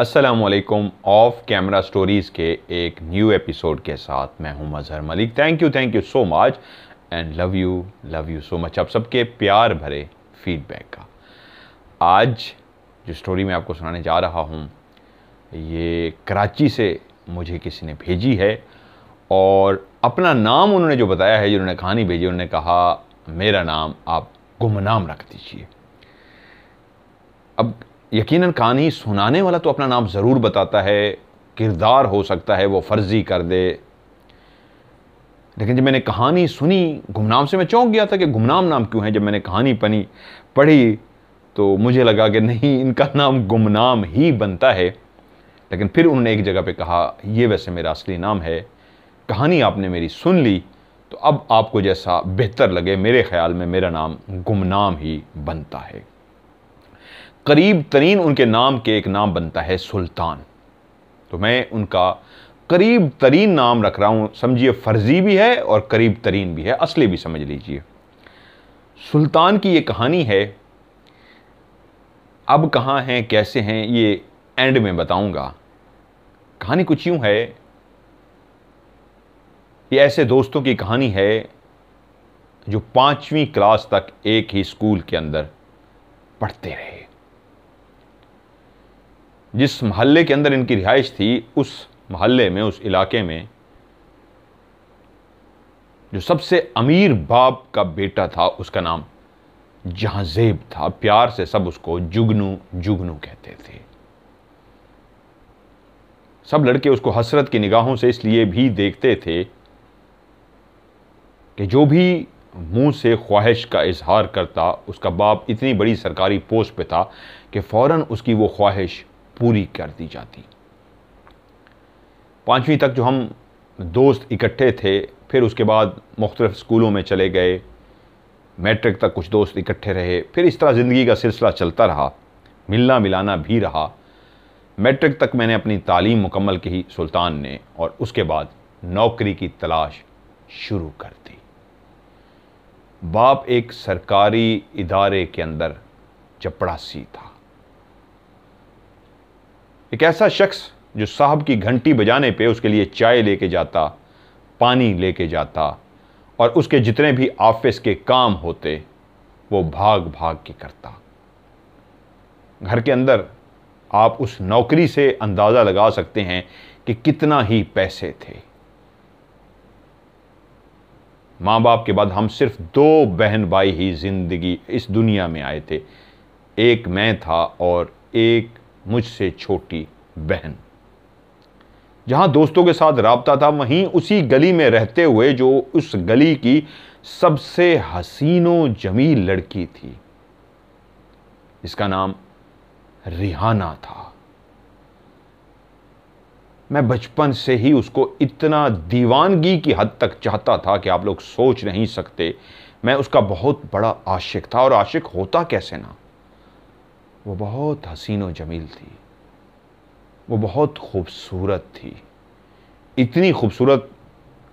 Aslam of camera stories के एक new episode के साथ मैं हूं Mazhar Malik thank you thank you so much and love you love you so much आप सबके प्यार भरे फीडबैक का आज जो स्टोरी मैं आपको सुनाने जा रहा हूं ये कराची से मुझे किसी ने भेजी है और अपना नाम उन्होंने जो बताया है जिन्होंने कहानी भेजी उन्होंने कहा मेरा नाम आप गुमनाम रख दीजिए अब यकीनन कहानी सुनाने वाला तो अपना नाम ज़रूर बताता है किरदार हो सकता है वो फर्जी कर दे लेकिन जब मैंने कहानी सुनी गुमनाम से मैं चौंक गया था कि गुमनाम नाम क्यों है जब मैंने कहानी पनी पढ़ी तो मुझे लगा कि नहीं इनका नाम गुमनाम ही बनता है लेकिन फिर उन्होंने एक जगह पे कहा ये वैसे मेरा असली नाम है कहानी आपने मेरी सुन ली तो अब आपको जैसा बेहतर लगे मेरे ख्याल में मेरा नाम गुमनाम ही बनता है करीब तरीन उनके नाम के एक नाम बनता है सुल्तान तो मैं उनका करीब तरीन नाम रख रहा हूँ समझिए फर्जी भी है और करीब तरीन भी है असली भी समझ लीजिए सुल्तान की ये कहानी है अब कहाँ हैं कैसे हैं ये एंड में बताऊंगा कहानी कुछ यूँ है ये ऐसे दोस्तों की कहानी है जो पाँचवीं क्लास तक एक ही स्कूल के अंदर पढ़ते रहे जिस महल्ले के अंदर इनकी रिहाइश थी उस महल्ले में उस इलाके में जो सबसे अमीर बाप का बेटा था उसका नाम जहाजेब था प्यार से सब उसको जुगनू जुगनू कहते थे सब लड़के उसको हसरत की निगाहों से इसलिए भी देखते थे कि जो भी मुंह से ख्वाहिश का इजहार करता उसका बाप इतनी बड़ी सरकारी पोस्ट पे था कि फ़ौर उसकी वो ख्वाहिश पूरी कर दी जाती पाँचवीं तक जो हम दोस्त इकट्ठे थे फिर उसके बाद मुख्तलिफ स्कूलों में चले गए मैट्रिक तक कुछ दोस्त इकट्ठे रहे फिर इस तरह ज़िंदगी का सिलसिला चलता रहा मिलना मिलाना भी रहा मैट्रिक तक मैंने अपनी तालीम मुकम्मल की सुल्तान ने और उसके बाद नौकरी की तलाश शुरू कर दी बाप एक सरकारी इदारे के अंदर चपड़ासी था एक ऐसा शख्स जो साहब की घंटी बजाने पे उसके लिए चाय लेके जाता पानी लेके जाता और उसके जितने भी ऑफिस के काम होते वो भाग भाग के करता घर के अंदर आप उस नौकरी से अंदाज़ा लगा सकते हैं कि कितना ही पैसे थे माँ बाप के बाद हम सिर्फ दो बहन भाई ही ज़िंदगी इस दुनिया में आए थे एक मैं था और एक मुझसे छोटी बहन जहां दोस्तों के साथ रबता था वहीं उसी गली में रहते हुए जो उस गली की सबसे हसीनो जमील लड़की थी इसका नाम रिहाना था मैं बचपन से ही उसको इतना दीवानगी की हद तक चाहता था कि आप लोग सोच नहीं सकते मैं उसका बहुत बड़ा आशिक था और आशिक होता कैसे ना वो बहुत हसीन और जमील थी वो बहुत खूबसूरत थी इतनी खूबसूरत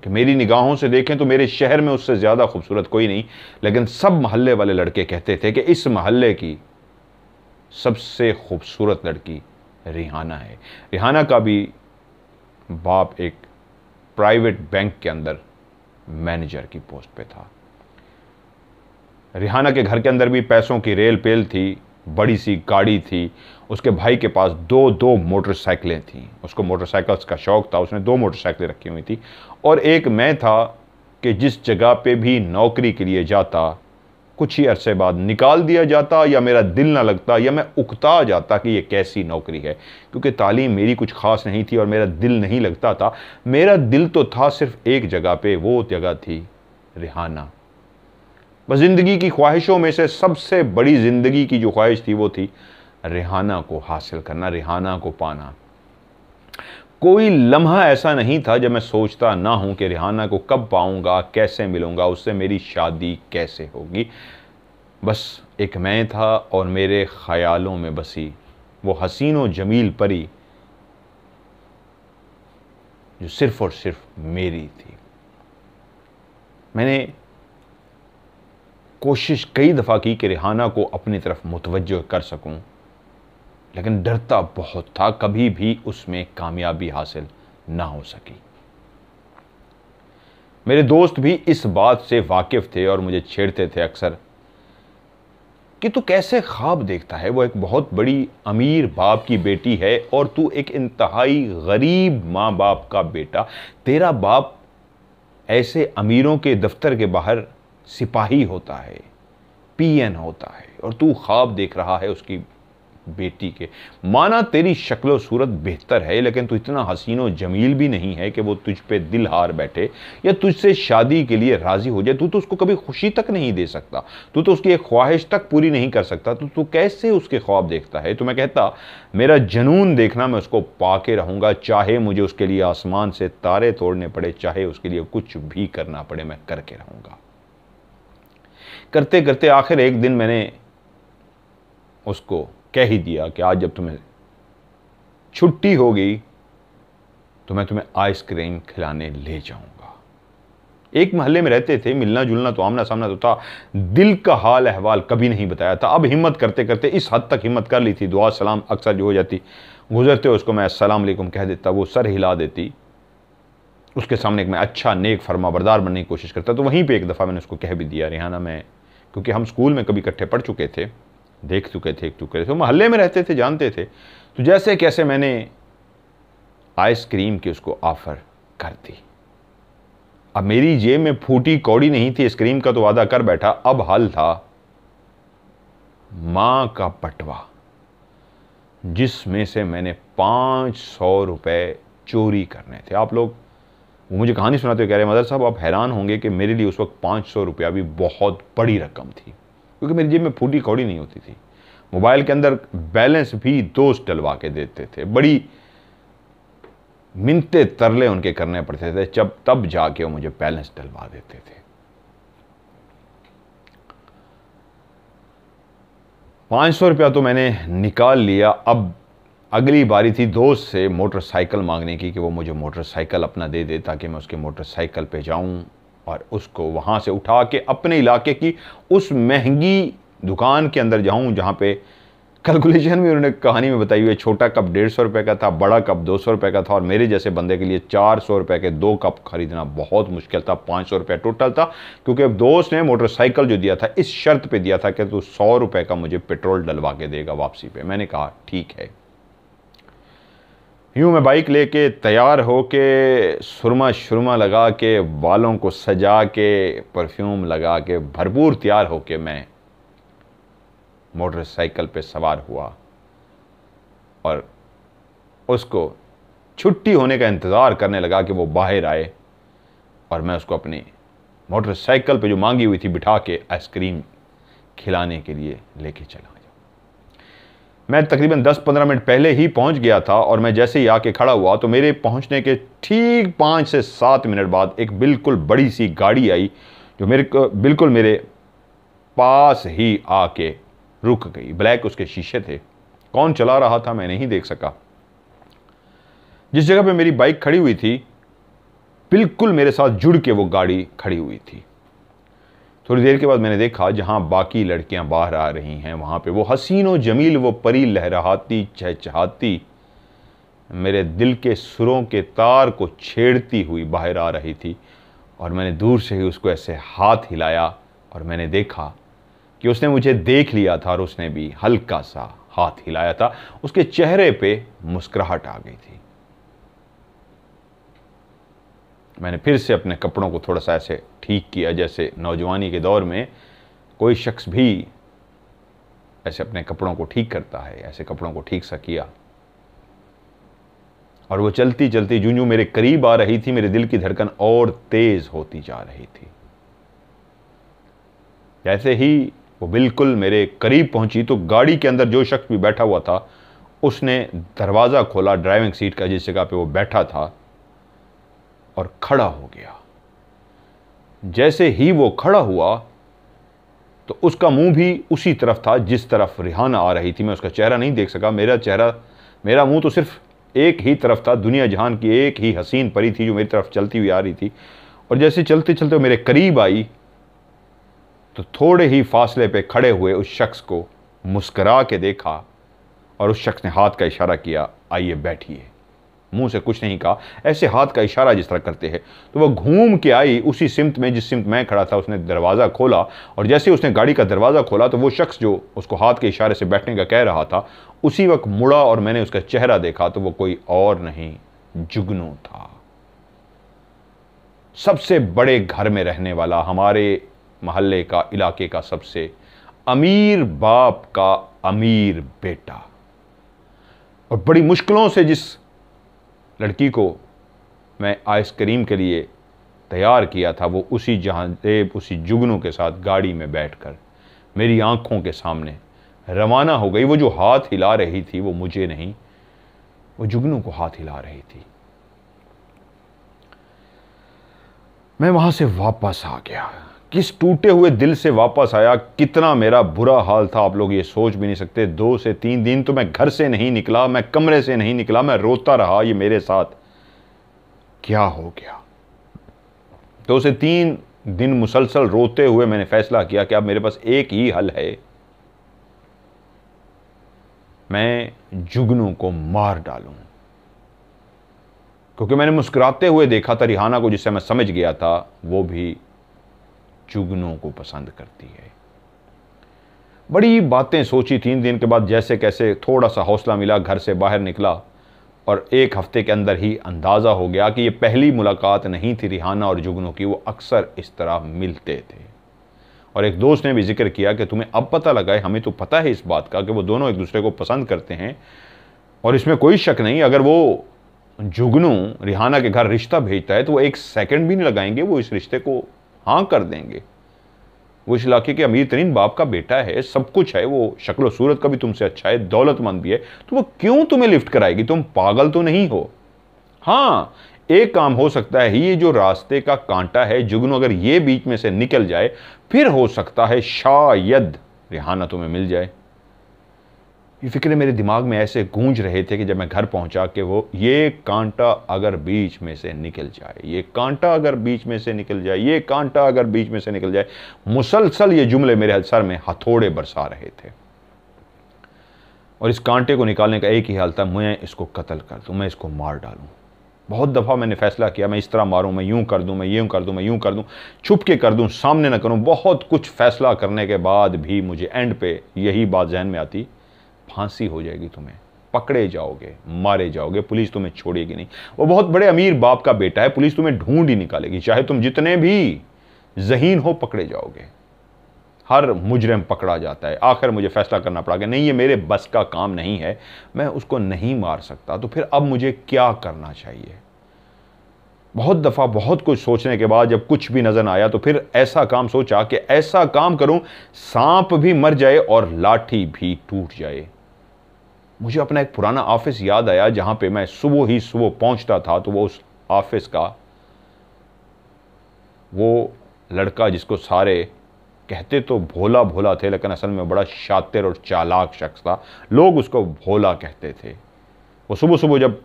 कि मेरी निगाहों से देखें तो मेरे शहर में उससे ज़्यादा खूबसूरत कोई नहीं लेकिन सब महल्ले वाले लड़के कहते थे कि इस महल्ले की सबसे खूबसूरत लड़की रिहाना है रिहाना का भी बाप एक प्राइवेट बैंक के अंदर मैनेजर की पोस्ट पे था रिहाना के घर के अंदर भी पैसों की रेल पेल थी बड़ी सी गाड़ी थी उसके भाई के पास दो दो मोटरसाइकिलें थीं उसको मोटरसाइकिल्स का शौक़ था उसने दो मोटरसाइकिलें रखी हुई थी और एक मैं था कि जिस जगह पे भी नौकरी के लिए जाता कुछ ही अरसे बाद निकाल दिया जाता या मेरा दिल ना लगता या मैं उकता जाता कि ये कैसी नौकरी है क्योंकि तालीम मेरी कुछ ख़ास नहीं थी और मेरा दिल नहीं लगता था मेरा दिल तो था सिर्फ़ एक जगह पर वो जगह थी रिहाना बस ज़िंदगी की ख्वाहिशों में से सबसे बड़ी ज़िंदगी की जो ख्वाहिश थी वो थी रिहाना को हासिल करना रिहाना को पाना कोई लम्हा ऐसा नहीं था जब मैं सोचता ना हूं कि रिहाना को कब पाऊंगा कैसे मिलूंगा उससे मेरी शादी कैसे होगी बस एक मैं था और मेरे ख्यालों में बसी वो हसीन व जमील परी जो सिर्फ़ और सिर्फ मेरी थी मैंने कोशिश कई दफ़ा की कि रिहाना को अपनी तरफ मुतवज कर सकूं लेकिन डरता बहुत था कभी भी उसमें कामयाबी हासिल ना हो सकी मेरे दोस्त भी इस बात से वाकिफ़ थे और मुझे छेड़ते थे अक्सर कि तू कैसे ख्वाब देखता है वो एक बहुत बड़ी अमीर बाप की बेटी है और तू एक इंतहाई गरीब माँ बाप का बेटा तेरा बाप ऐसे अमीरों के दफ्तर के बाहर सिपाही होता है पीएन होता है और तू ख्वाब देख रहा है उसकी बेटी के माना तेरी शक्ल सूरत बेहतर है लेकिन तू इतना हसीन जमील भी नहीं है कि वो तुझ पे दिल हार बैठे या तुझसे शादी के लिए राज़ी हो जाए तू तो उसको कभी खुशी तक नहीं दे सकता तू तो उसकी एक ख्वाहिश तक पूरी नहीं कर सकता तो तू कैसे उसके ख्वाब देखता है तो मैं कहता मेरा जनून देखना मैं उसको पा के रहूँगा चाहे मुझे उसके लिए आसमान से तारे तोड़ने पड़े चाहे उसके लिए कुछ भी करना पड़े मैं करके रहूँगा करते करते आखिर एक दिन मैंने उसको कह ही दिया कि आज जब तुम्हें छुट्टी होगी तो मैं तुम्हें आइसक्रीम खिलाने ले जाऊंगा एक महल्ले में रहते थे मिलना जुलना तो आमना सामना तो था दिल का हाल अहवाल कभी नहीं बताया था अब हिम्मत करते करते इस हद तक हिम्मत कर ली थी दुआ सलाम अक्सर जो हो जाती गुजरते उसको मैं असलम कह देता वो सर हिला देती उसके सामने एक मैं अच्छा नेक फर्मा बरदार बनने की कोशिश करता तो वहीं पे एक दफ़ा मैंने उसको कह भी दिया रिहाना मैं क्योंकि हम स्कूल में कभी इकट्ठे पढ़ चुके थे देख चुके थे चुके थे तो मोहल्ले में रहते थे जानते थे तो जैसे कैसे मैंने आइसक्रीम की उसको ऑफ़र कर दी अब मेरी जेब में फूटी कौड़ी नहीं थी आइसक्रीम का तो वादा कर बैठा अब हल था माँ का पटवा जिसमें से मैंने पाँच सौ रुपये चोरी करने थे आप लोग वो मुझे कहानी सुनाते हुए कह रहे मदर साहब आप हैरान होंगे कि मेरे लिए उस वक्त पाँच सौ रुपया भी बहुत बड़ी रकम थी क्योंकि मेरी जेब में फूटी कौड़ी नहीं होती थी मोबाइल के अंदर बैलेंस भी दोस्त डलवा के देते थे बड़ी मिनते तरले उनके करने पड़ते थे जब तब जाके वो मुझे बैलेंस डलवा देते थे पाँच सौ रुपया तो मैंने निकाल लिया अब अगली बारी थी दोस्त से मोटरसाइकिल मांगने की कि वो मुझे मोटरसाइकिल अपना दे दे ताकि मैं उसके मोटरसाइकिल पे जाऊं और उसको वहाँ से उठा के अपने इलाके की उस महंगी दुकान के अंदर जाऊं जहाँ पे कैलकुलेशन में उन्होंने कहानी में बताई हुई छोटा कप डेढ़ सौ रुपये का था बड़ा कप दो सौ रुपये का था और मेरे जैसे बंदे के लिए चार सौ रुपये के दो कप खरीदना बहुत मुश्किल था पाँच सौ रुपये टोटल था क्योंकि दोस्त ने मोटरसाइकिल जो दिया था इस शर्त पे दिया था कि तू सौ रुपये का मुझे पेट्रोल डलवा के देगा वापसी पे मैंने कहा ठीक है यूँ मैं बाइक लेके तैयार हो के सुरमा शुरमा लगा के बालों को सजा के परफ्यूम लगा के भरपूर तैयार हो के मैं मोटरसाइकिल पे सवार हुआ और उसको छुट्टी होने का इंतज़ार करने लगा कि वो बाहर आए और मैं उसको अपनी मोटरसाइकिल पे जो मांगी हुई थी बिठा के आइसक्रीम खिलाने के लिए लेके चला मैं तकरीबन 10-15 मिनट पहले ही पहुंच गया था और मैं जैसे ही आके खड़ा हुआ तो मेरे पहुंचने के ठीक पाँच से सात मिनट बाद एक बिल्कुल बड़ी सी गाड़ी आई जो मेरे बिल्कुल मेरे पास ही आके रुक गई ब्लैक उसके शीशे थे कौन चला रहा था मैं नहीं देख सका जिस जगह पे मेरी बाइक खड़ी हुई थी बिल्कुल मेरे साथ जुड़ के वो गाड़ी खड़ी हुई थी थोड़ी देर के बाद मैंने देखा जहाँ बाकी लड़कियाँ बाहर आ रही हैं वहाँ पे वो हसीन व जमील वो परी लहराती चहचहाती मेरे दिल के सुरों के तार को छेड़ती हुई बाहर आ रही थी और मैंने दूर से ही उसको ऐसे हाथ हिलाया और मैंने देखा कि उसने मुझे देख लिया था और उसने भी हल्का सा हाथ हिलाया था उसके चेहरे पे मुस्कुराहट आ गई थी मैंने फिर से अपने कपड़ों को थोड़ा सा ऐसे ठीक किया जैसे नौजवानी के दौर में कोई शख्स भी ऐसे अपने कपड़ों को ठीक करता है ऐसे कपड़ों को ठीक सा किया और वो चलती चलती जूं जूं मेरे करीब आ रही थी मेरे दिल की धड़कन और तेज होती जा रही थी जैसे ही वो बिल्कुल मेरे करीब पहुंची तो गाड़ी के अंदर जो शख्स भी बैठा हुआ था उसने दरवाज़ा खोला ड्राइविंग सीट का जिस जगह पे वो बैठा था और खड़ा हो गया जैसे ही वो खड़ा हुआ तो उसका मुंह भी उसी तरफ था जिस तरफ रिहाना आ रही थी मैं उसका चेहरा नहीं देख सका मेरा चेहरा मेरा मुंह तो सिर्फ एक ही तरफ था दुनिया जहान की एक ही हसीन परी थी जो मेरी तरफ चलती हुई आ रही थी और जैसे चलते चलते वो मेरे करीब आई तो थोड़े ही फासले पे खड़े हुए उस शख्स को मुस्करा के देखा और उस शख्स ने हाथ का इशारा किया आइए बैठिए मुंह से कुछ नहीं कहा ऐसे हाथ का इशारा जिस तरह करते हैं तो वह घूम के आई उसी सिमत में जिस सिमत मैं खड़ा था उसने दरवाज़ा खोला और जैसे उसने गाड़ी का दरवाज़ा खोला तो वो शख्स जो उसको हाथ के इशारे से बैठने का कह रहा था उसी वक्त मुड़ा और मैंने उसका चेहरा देखा तो वो कोई और नहीं जुगनू था सबसे बड़े घर में रहने वाला हमारे महल्ले का इलाके का सबसे अमीर बाप का अमीर बेटा और बड़ी मुश्किलों से जिस लड़की को मैं आइसक्रीम के लिए तैयार किया था वो उसी जहांजेब उसी जुगनू के साथ गाड़ी में बैठकर मेरी आंखों के सामने रवाना हो गई वो जो हाथ हिला रही थी वो मुझे नहीं वो जुगनू को हाथ हिला रही थी मैं वहाँ से वापस आ गया किस टूटे हुए दिल से वापस आया कितना मेरा बुरा हाल था आप लोग ये सोच भी नहीं सकते दो से तीन दिन तो मैं घर से नहीं निकला मैं कमरे से नहीं निकला मैं रोता रहा ये मेरे साथ क्या हो गया दो से तीन दिन मुसलसल रोते हुए मैंने फैसला किया कि अब मेरे पास एक ही हल है मैं जुगनू को मार डालूं क्योंकि मैंने मुस्कुराते हुए देखा था रिहाना को जिससे मैं समझ गया था वो भी चुगनों को पसंद करती है बड़ी बातें सोची तीन दिन के बाद जैसे कैसे थोड़ा सा हौसला मिला घर से बाहर निकला और एक हफ्ते के अंदर ही अंदाज़ा हो गया कि ये पहली मुलाकात नहीं थी रिहाना और जुगनों की वो अक्सर इस तरह मिलते थे और एक दोस्त ने भी जिक्र किया कि तुम्हें अब पता लगा है हमें तो पता है इस बात का कि वो दोनों एक दूसरे को पसंद करते हैं और इसमें कोई शक नहीं अगर वो जुगनू रिहाना के घर रिश्ता भेजता है तो वो एक सेकंड भी नहीं लगाएंगे वो इस रिश्ते को हाँ कर देंगे वो इस इलाके के अमीर तरीन बाप का बेटा है सब कुछ है वो शक्ल सूरत का भी तुमसे अच्छा है दौलतमंद भी है तो वो क्यों तुम्हें लिफ्ट कराएगी तुम पागल तो नहीं हो हाँ एक काम हो सकता है ये जो रास्ते का कांटा है जुगनू अगर ये बीच में से निकल जाए फिर हो सकता है शायद रिहाना तुम्हें मिल जाए ये फिक्रे मेरे दिमाग में ऐसे गूंज रहे थे कि जब मैं घर पहुंचा कि वो ये कांटा अगर बीच में से निकल जाए ये कांटा अगर बीच में से निकल जाए ये कांटा अगर बीच में से निकल जाए मुसलसल ये जुमले मेरे सर में हथौड़े बरसा रहे थे और इस कांटे को निकालने का एक ही हाल था मैं इसको कत्ल कर दूँ मैं इसको मार डालूँ बहुत दफ़ा मैंने फ़ैसला किया मैं इस तरह मारूं मैं यूं कर दूं मैं यूं कर दूं मैं यूं कर दूं छुप के कर दूं सामने ना करूं बहुत कुछ फ़ैसला करने के बाद भी मुझे एंड पे यही बात जहन में आती फांसी हो जाएगी तुम्हें पकड़े जाओगे मारे जाओगे पुलिस तुम्हें छोड़ेगी नहीं वो बहुत बड़े अमीर बाप का बेटा है पुलिस तुम्हें ढूंढ ही निकालेगी चाहे तुम जितने भी जहीन हो पकड़े जाओगे हर मुजरम पकड़ा जाता है आखिर मुझे फैसला करना पड़ा कि नहीं ये मेरे बस का काम नहीं है मैं उसको नहीं मार सकता तो फिर अब मुझे क्या करना चाहिए बहुत दफ़ा बहुत कुछ सोचने के बाद जब कुछ भी नज़र आया तो फिर ऐसा काम सोचा कि ऐसा काम करूं सांप भी मर जाए और लाठी भी टूट जाए मुझे अपना एक पुराना ऑफिस याद आया जहाँ पे मैं सुबह ही सुबह पहुँचता था तो वो उस ऑफिस का वो लड़का जिसको सारे कहते तो भोला भोला थे लेकिन असल में बड़ा शातिर और चालाक शख्स था लोग उसको भोला कहते थे वो सुबह सुबह जब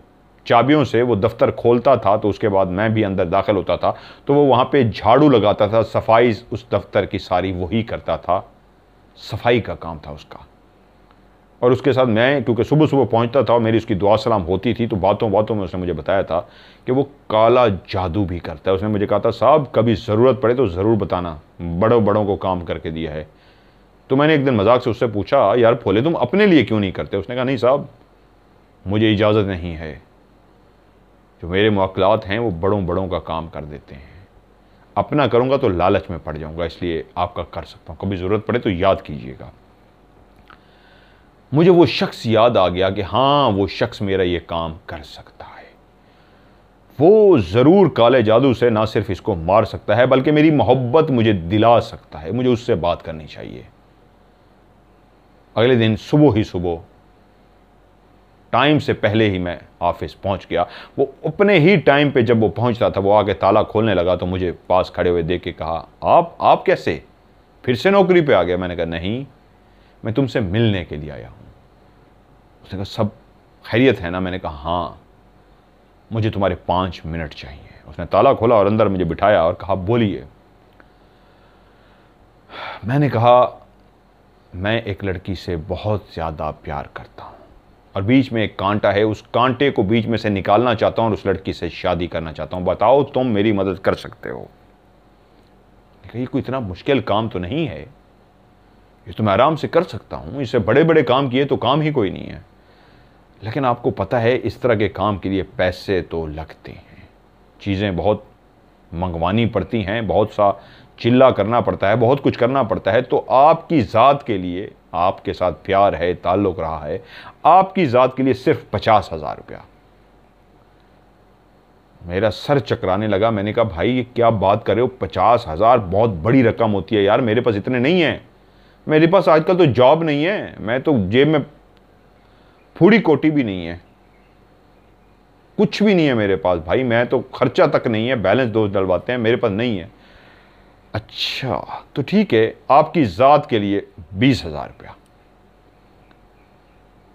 चाबियों से वो दफ्तर खोलता था तो उसके बाद मैं भी अंदर दाखिल होता था तो वो वहाँ पे झाड़ू लगाता था सफाई उस दफ्तर की सारी वही करता था सफाई का काम था उसका और उसके साथ मैं क्योंकि सुबह सुबह पहुंचता था और मेरी उसकी दुआ सलाम होती थी तो बातों बातों में उसने मुझे बताया था कि वो काला जादू भी करता है उसने मुझे कहा था साहब कभी ज़रूरत पड़े तो ज़रूर बताना बड़ों बड़ों को काम करके दिया है तो मैंने एक दिन मजाक से उससे पूछा यार फोले तुम अपने लिए क्यों नहीं करते उसने कहा नहीं साहब मुझे इजाज़त नहीं है जो मेरे मौकलात हैं वो बड़ों बड़ों का काम कर देते हैं अपना करूँगा तो लालच में पड़ जाऊँगा इसलिए आपका कर सकता हूँ कभी ज़रूरत पड़े तो याद कीजिएगा मुझे वो शख्स याद आ गया कि हाँ वो शख्स मेरा ये काम कर सकता है वो ज़रूर काले जादू से ना सिर्फ इसको मार सकता है बल्कि मेरी मोहब्बत मुझे दिला सकता है मुझे उससे बात करनी चाहिए अगले दिन सुबह ही सुबह टाइम से पहले ही मैं ऑफिस पहुंच गया वो अपने ही टाइम पे जब वो पहुंचता था वो आगे ताला खोलने लगा तो मुझे पास खड़े हुए देख के कहा आप आप कैसे फिर से नौकरी पे आ गया मैंने कहा नहीं मैं तुमसे मिलने के लिए आया हूं उसने कहा सब खैरियत है ना मैंने कहा हाँ मुझे तुम्हारे पांच मिनट चाहिए उसने ताला खोला और अंदर मुझे बिठाया और कहा बोलिए मैंने कहा मैं एक लड़की से बहुत ज़्यादा प्यार करता हूं और बीच में एक कांटा है उस कांटे को बीच में से निकालना चाहता हूँ और उस लड़की से शादी करना चाहता हूँ बताओ तुम मेरी मदद कर सकते हो ये कोई इतना मुश्किल काम तो नहीं है ये तो मैं आराम से कर सकता हूँ इससे बड़े बड़े काम किए तो काम ही कोई नहीं है लेकिन आपको पता है इस तरह के काम के लिए पैसे तो लगते हैं चीज़ें बहुत मंगवानी पड़ती हैं बहुत सा चिल्ला करना पड़ता है बहुत कुछ करना पड़ता है तो आपकी ज़ात के लिए आपके साथ प्यार है ताल्लुक़ रहा है आपकी ज़ात के लिए सिर्फ पचास हज़ार रुपया मेरा सर चकराने लगा मैंने कहा भाई ये क्या बात कर रहे हो पचास हज़ार बहुत बड़ी रकम होती है यार मेरे पास इतने नहीं हैं मेरे पास आजकल तो जॉब नहीं है मैं तो जेब में फूड़ी कोटी भी नहीं है कुछ भी नहीं है मेरे पास भाई मैं तो खर्चा तक नहीं है बैलेंस दोस्त डलवाते हैं मेरे पास नहीं है अच्छा तो ठीक है आपकी ज़ात के लिए बीस हज़ार रुपया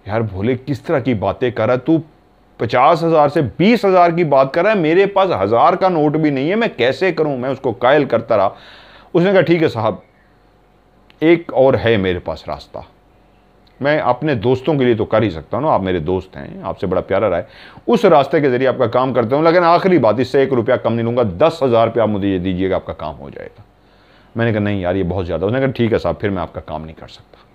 यार भोले किस तरह की बातें कर रहा तू पचास हज़ार से बीस हज़ार की बात कर रहा है मेरे पास हज़ार का नोट भी नहीं है मैं कैसे करूं मैं उसको कायल करता रहा उसने कहा ठीक है साहब एक और है मेरे पास रास्ता मैं अपने दोस्तों के लिए तो कर ही सकता हूँ ना आप मेरे दोस्त हैं आपसे बड़ा प्यारा रहा है उस रास्ते के जरिए आपका काम करता हूँ लेकिन आखिरी बात इससे एक रुपया कम नहीं लूँगा दस हज़ार रुपया आप मुझे ये दीजिएगा आपका काम हो जाएगा मैंने कहा नहीं यार ये बहुत ज़्यादा उसने कहा ठीक है साहब फिर मैं आपका काम नहीं कर सकता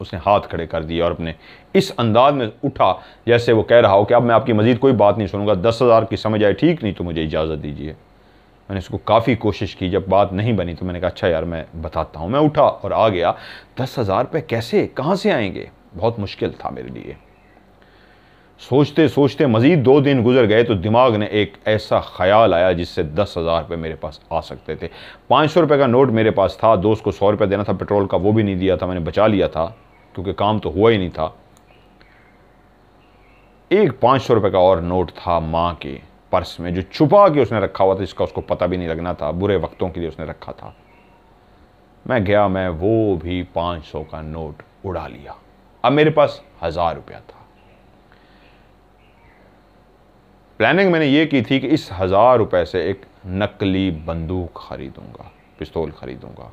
उसने हाथ खड़े कर दिए और अपने इस अंदाज में उठा जैसे वो कह रहा हो कि अब मैं आपकी मज़ीद कोई बात नहीं सुनूंगा दस हज़ार की समझ आए ठीक नहीं तो मुझे इजाज़त दीजिए मैंने उसको काफ़ी कोशिश की जब बात नहीं बनी तो मैंने कहा अच्छा यार मैं बताता हूँ मैं उठा और आ गया दस हज़ार रुपये कैसे कहाँ से आएंगे बहुत मुश्किल था मेरे लिए सोचते सोचते मज़ीद दो दिन गुजर गए तो दिमाग ने एक ऐसा ख्याल आया जिससे दस हज़ार रुपये मेरे पास आ सकते थे पाँच सौ रुपये का नोट मेरे पास था दोस्त को सौ रुपये देना था पेट्रोल का वो भी नहीं दिया था मैंने बचा लिया था क्योंकि काम तो हुआ ही नहीं था एक पाँच सौ रुपये का और नोट था माँ के पर्स में जो छुपा के उसने रखा हुआ था जिसका उसको पता भी नहीं लगना था बुरे वक्तों के लिए उसने रखा था मैं गया मैं वो भी पांच सौ का नोट उड़ा लिया अब मेरे पास हज़ार रुपया था प्लानिंग मैंने ये की थी कि इस हज़ार रुपये से एक नकली बंदूक खरीदूंगा पिस्तौल खरीदूंगा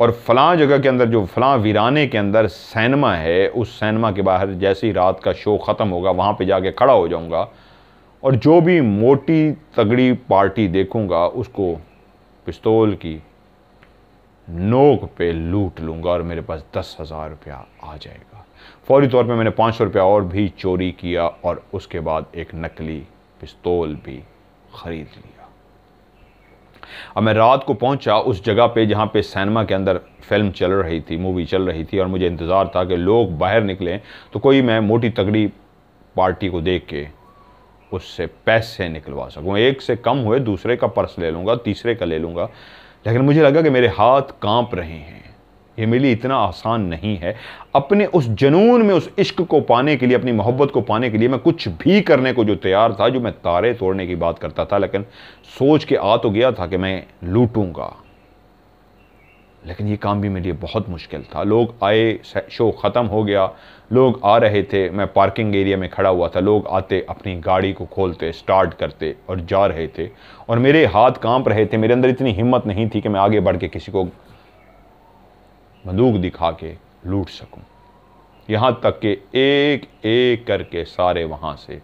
और फ़लाँ जगह के अंदर जो फ़लाँ वीराने के अंदर सैनमा है उस सैनमा के बाहर जैसे ही रात का शो ख़त्म होगा वहाँ पे जाके खड़ा हो जाऊँगा और जो भी मोटी तगड़ी पार्टी देखूँगा उसको पिस्तौल की नोक पे लूट लूँगा और मेरे पास दस हज़ार रुपया आ जाएगा फौरी तौर पे मैंने पाँच सौ रुपया और भी चोरी किया और उसके बाद एक नकली पिस्तौल भी ख़रीद लिया और मैं रात को पहुंचा उस जगह पे जहाँ पे सिनेमा के अंदर फिल्म चल रही थी मूवी चल रही थी और मुझे इंतज़ार था कि लोग बाहर निकलें तो कोई मैं मोटी तगड़ी पार्टी को देख के उससे पैसे निकलवा सकूँ एक से कम हुए दूसरे का पर्स ले लूँगा तीसरे का ले लूँगा लेकिन मुझे लगा कि मेरे हाथ कांप रहे हैं ये मेरे लिए इतना आसान नहीं है अपने उस जनून में उस इश्क को पाने के लिए अपनी मोहब्बत को पाने के लिए मैं कुछ भी करने को जो तैयार था जो मैं तारे तोड़ने की बात करता था लेकिन सोच के आ तो गया था कि मैं लूटूंगा लेकिन ये काम भी मेरे लिए बहुत मुश्किल था लोग आए शो ख़त्म हो गया लोग आ रहे थे मैं पार्किंग एरिया में खड़ा हुआ था लोग आते अपनी गाड़ी को खोलते स्टार्ट करते और जा रहे थे और मेरे हाथ कांप रहे थे मेरे अंदर इतनी हिम्मत नहीं थी कि मैं आगे बढ़ के किसी को बंदूक दिखा के लूट सकूं यहां तक कि एक एक करके सारे वहां से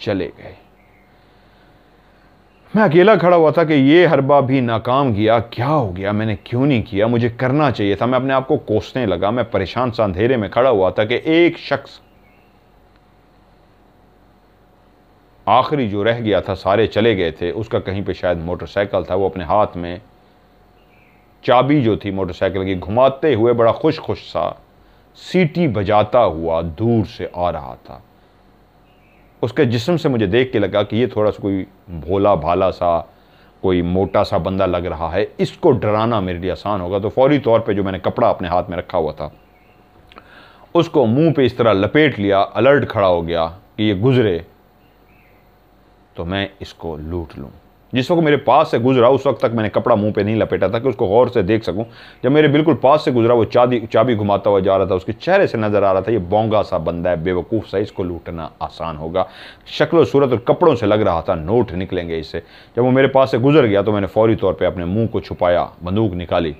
चले गए मैं अकेला खड़ा हुआ था कि ये हरबा भी नाकाम गया क्या हो गया मैंने क्यों नहीं किया मुझे करना चाहिए था मैं अपने आप को कोसने लगा मैं परेशान सा अंधेरे में खड़ा हुआ था कि एक शख्स आखिरी जो रह गया था सारे चले गए थे उसका कहीं पे शायद मोटरसाइकिल था वो अपने हाथ में चाबी जो थी मोटरसाइकिल की घुमाते हुए बड़ा खुश खुश सा सीटी बजाता हुआ दूर से आ रहा था उसके जिस्म से मुझे देख के लगा कि ये थोड़ा सा कोई भोला भाला सा कोई मोटा सा बंदा लग रहा है इसको डराना मेरे लिए आसान होगा तो फौरी तौर पे जो मैंने कपड़ा अपने हाथ में रखा हुआ था उसको मुंह पे इस तरह लपेट लिया अलर्ट खड़ा हो गया कि ये गुजरे तो मैं इसको लूट लूँ जिस वक्त मेरे पास से गुजरा उस वक्त तक मैंने कपड़ा मुंह पे नहीं लपेटा था कि उसको गौर से देख सकूं जब मेरे बिल्कुल पास से गुजरा वो चादी चाबी घुमाता हुआ जा रहा था उसके चेहरे से नज़र आ रहा था ये बोंगा सा बंदा है बेवकूफ़ सा इसको लूटना आसान होगा शक्ल सूरत और कपड़ों से लग रहा था नोट निकलेंगे इससे जब वो मेरे पास से गुजर गया तो मैंने फौरी तौर पर अपने मुँह को छुपाया बंदूक निकाली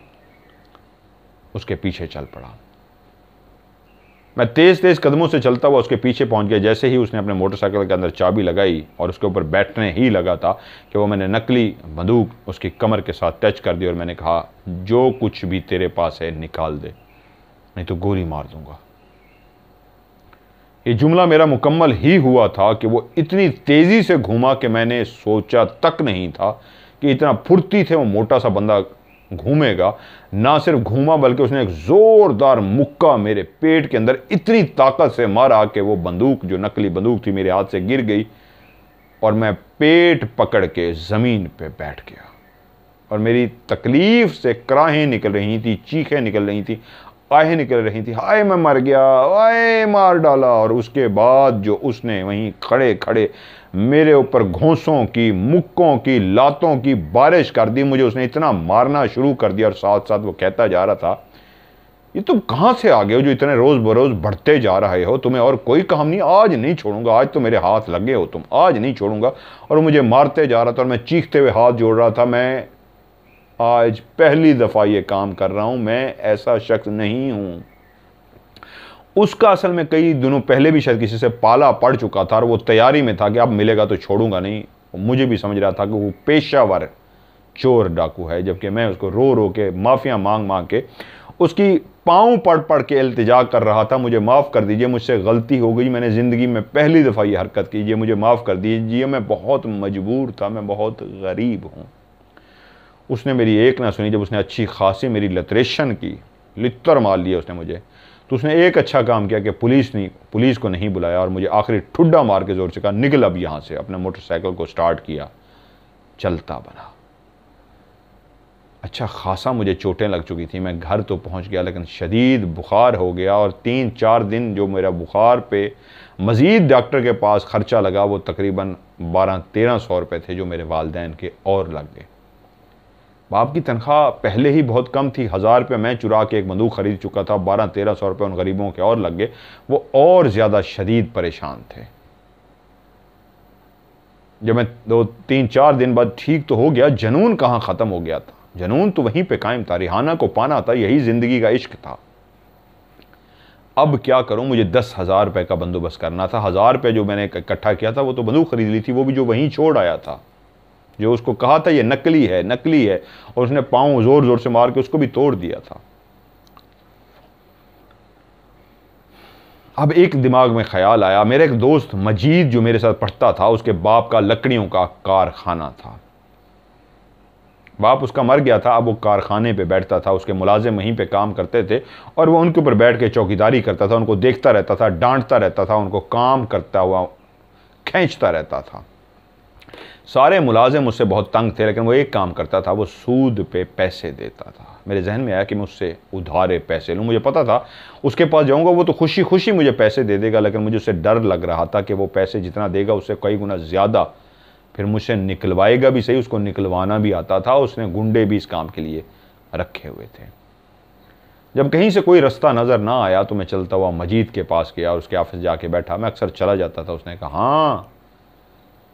उसके पीछे चल पड़ा मैं तेज़ तेज़ कदमों से चलता हुआ उसके पीछे पहुंच गया जैसे ही उसने अपने मोटरसाइकिल के अंदर चाबी लगाई और उसके ऊपर बैठने ही लगा था कि वो मैंने नकली बंदूक उसकी कमर के साथ टच कर दी और मैंने कहा जो कुछ भी तेरे पास है निकाल दे नहीं तो गोली मार दूंगा ये जुमला मेरा मुकम्मल ही हुआ था कि वो इतनी तेज़ी से घूमा कि मैंने सोचा तक नहीं था कि इतना फुर्ती थे वो मोटा सा बंदा घूमेगा ना सिर्फ घूमा बल्कि उसने एक ज़ोरदार मुक्का मेरे पेट के अंदर इतनी ताकत से मारा कि वो बंदूक जो नकली बंदूक थी मेरे हाथ से गिर गई और मैं पेट पकड़ के ज़मीन पे बैठ गया और मेरी तकलीफ़ से कराहें निकल रही थी चीखें निकल रही थी आहें निकल रही थी हाय मैं मर गया आए मार डाला और उसके बाद जो उसने वहीं खड़े खड़े मेरे ऊपर घोंसों की मुक्कों की लातों की बारिश कर दी मुझे उसने इतना मारना शुरू कर दिया और साथ साथ वो कहता जा रहा था ये तुम कहाँ से आ गए हो जो इतने रोज़ बरोज़ बढ़ते जा रहे हो तुम्हें और कोई काम नहीं आज नहीं छोड़ूंगा आज तो मेरे हाथ लगे हो तुम आज नहीं छोड़ूंगा और मुझे मारते जा रहा था और मैं चीखते हुए हाथ जोड़ रहा था मैं आज पहली दफ़ा ये काम कर रहा हूँ मैं ऐसा शख्स नहीं हूँ उसका असल में कई दिनों पहले भी शायद किसी से पाला पड़ चुका था और वो तैयारी में था कि अब मिलेगा तो छोड़ूंगा नहीं मुझे भी समझ रहा था कि वो पेशावर चोर डाकू है जबकि मैं उसको रो रो के माफ़िया मांग मांग के उसकी पाँव पढ़ पढ़ के अल्तजा कर रहा था मुझे माफ़ कर दीजिए मुझसे गलती हो गई मैंने ज़िंदगी में पहली दफ़ा ये हरकत की ये मुझे माफ़ कर दीजिए मैं बहुत मजबूर था मैं बहुत गरीब हूँ उसने मेरी एक ना सुनी जब उसने अच्छी खासी मेरी लतरेशन की लितर मार लिया उसने मुझे तो उसने एक अच्छा काम किया कि पुलिस नहीं पुलिस को नहीं बुलाया और मुझे आखिरी ठुड्डा मार के जोर से कहा निकल अब यहाँ से अपने मोटरसाइकिल को स्टार्ट किया चलता बना अच्छा खासा मुझे चोटें लग चुकी थी मैं घर तो पहुँच गया लेकिन शदीद बुखार हो गया और तीन चार दिन जो मेरा बुखार पे मज़ीद डॉक्टर के पास ख़र्चा लगा वो तकरीबन बारह तेरह सौ रुपये थे जो मेरे वालदेन के और लग गए बाप की तनख्वाह पहले ही बहुत कम थी हज़ार रुपये मैं चुरा के एक बंदूक ख़रीद चुका था बारह तेरह सौ रुपये उन गरीबों के और लग गए वो और ज़्यादा शदीद परेशान थे जब मैं दो तीन चार दिन बाद ठीक तो हो गया जनून कहाँ ख़त्म हो गया था जनून तो वहीं पे कायम था रिहाना को पाना था यही ज़िंदगी का इश्क था अब क्या करूं मुझे दस हज़ार रुपये का बंदोबस्त करना था हज़ार रुपये जो मैंने इकट्ठा किया था वो तो बंदूक ख़रीद ली थी वो भी जो वहीं छोड़ आया था जो उसको कहा था ये नकली है नकली है और उसने पाँव ज़ोर ज़ोर से मार के उसको भी तोड़ दिया था अब एक दिमाग में ख्याल आया मेरा एक दोस्त मजीद जो मेरे साथ पढ़ता था उसके बाप का लकड़ियों का कारखाना था बाप उसका मर गया था अब वो कारखाने पे बैठता था उसके मुलाजिम वहीं पे काम करते थे और वो उनके ऊपर बैठ के चौकीदारी करता था उनको देखता रहता था डांटता रहता था उनको काम करता हुआ खींचता रहता था सारे मुलाजिम उससे बहुत तंग थे लेकिन वो एक काम करता था वो सूद पे पैसे देता था मेरे जहन में आया कि मैं उससे उधारे पैसे लूँ मुझे पता था उसके पास जाऊँगा वो तो खुशी खुशी मुझे पैसे दे देगा लेकिन मुझे उससे डर लग रहा था कि वो पैसे जितना देगा उससे कई गुना ज़्यादा फिर मुझसे निकलवाएगा भी सही उसको निकलवाना भी आता था उसने गुंडे भी इस काम के लिए रखे हुए थे जब कहीं से कोई रास्ता नज़र ना आया तो मैं चलता हुआ मजीद के पास गया और उसके ऑफिस जाके बैठा मैं अक्सर चला जाता था उसने कहा हाँ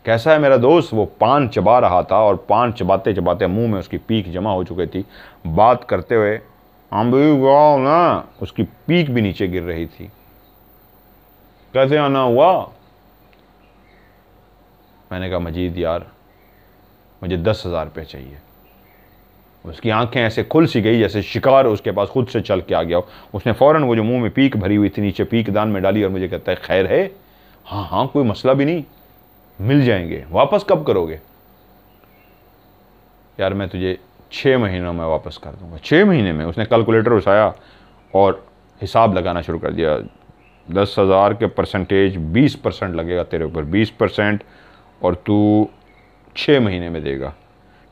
कैसा है मेरा दोस्त वो पान चबा रहा था और पान चबाते चबाते मुंह में उसकी पीक जमा हो चुकी थी बात करते हुए भी गाँव ना उसकी पीक भी नीचे गिर रही थी कैसे आना हुआ मैंने कहा मजीद यार मुझे दस हज़ार रुपये चाहिए उसकी आंखें ऐसे खुल सी गई जैसे शिकार उसके पास खुद से चल के आ गया उसने फ़ौरन वो जो मुंह में पीक भरी हुई थी नीचे पीक दान में डाली और मुझे कहता है खैर है हाँ हाँ कोई मसला भी नहीं मिल जाएंगे वापस कब करोगे यार मैं तुझे छः महीनों में वापस कर दूंगा छः महीने में उसने कैलकुलेटर उठाया और हिसाब लगाना शुरू कर दिया दस हज़ार के परसेंटेज बीस परसेंट लगेगा तेरे ऊपर बीस परसेंट और तू छः महीने में देगा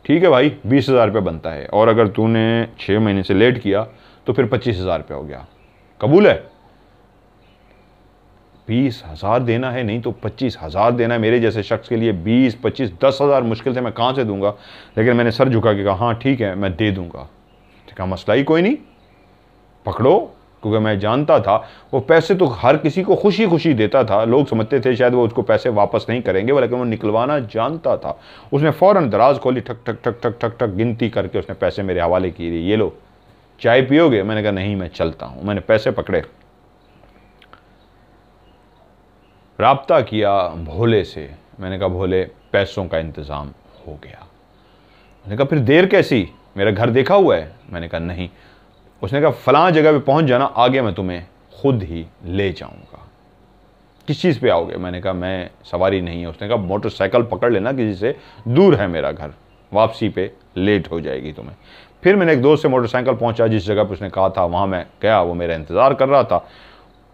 ठीक है भाई बीस हज़ार रुपये बनता है और अगर तूने छः महीने से लेट किया तो फिर पच्चीस हज़ार रुपये हो गया कबूल है बीस हज़ार देना है नहीं तो पच्चीस हज़ार देना है मेरे जैसे शख्स के लिए बीस पच्चीस दस हज़ार मुश्किल से मैं कहाँ से दूंगा लेकिन मैंने सर झुका के कहा हाँ ठीक है मैं दे दूंगा है मसला ही कोई नहीं पकड़ो क्योंकि मैं जानता था वो पैसे तो हर किसी को खुशी खुशी देता था लोग समझते थे शायद वो उसको पैसे वापस नहीं करेंगे बल्कि लेकिन वो निकलवाना जानता था उसने फ़ौरन दराज खोली ठक ठक ठक ठक ठक ठक गिनती करके उसने पैसे मेरे हवाले किए ये लो चाय पियोगे मैंने कहा नहीं मैं चलता हूँ मैंने पैसे पकड़े रबता किया भोले से मैंने कहा भोले पैसों का इंतज़ाम हो गया मैंने कहा फिर देर कैसी मेरा घर देखा हुआ है मैंने कहा नहीं उसने कहा फला जगह पे पहुंच जाना आगे मैं तुम्हें खुद ही ले जाऊंगा किस चीज़ पे आओगे मैंने कहा मैं सवारी नहीं है उसने कहा मोटरसाइकिल पकड़ लेना किसी से दूर है मेरा घर वापसी पे लेट हो जाएगी तुम्हें फिर मैंने एक दोस्त से मोटरसाइकिल पहुंचा जिस जगह पर उसने कहा था वहाँ मैं गया वो मेरा इंतज़ार कर रहा था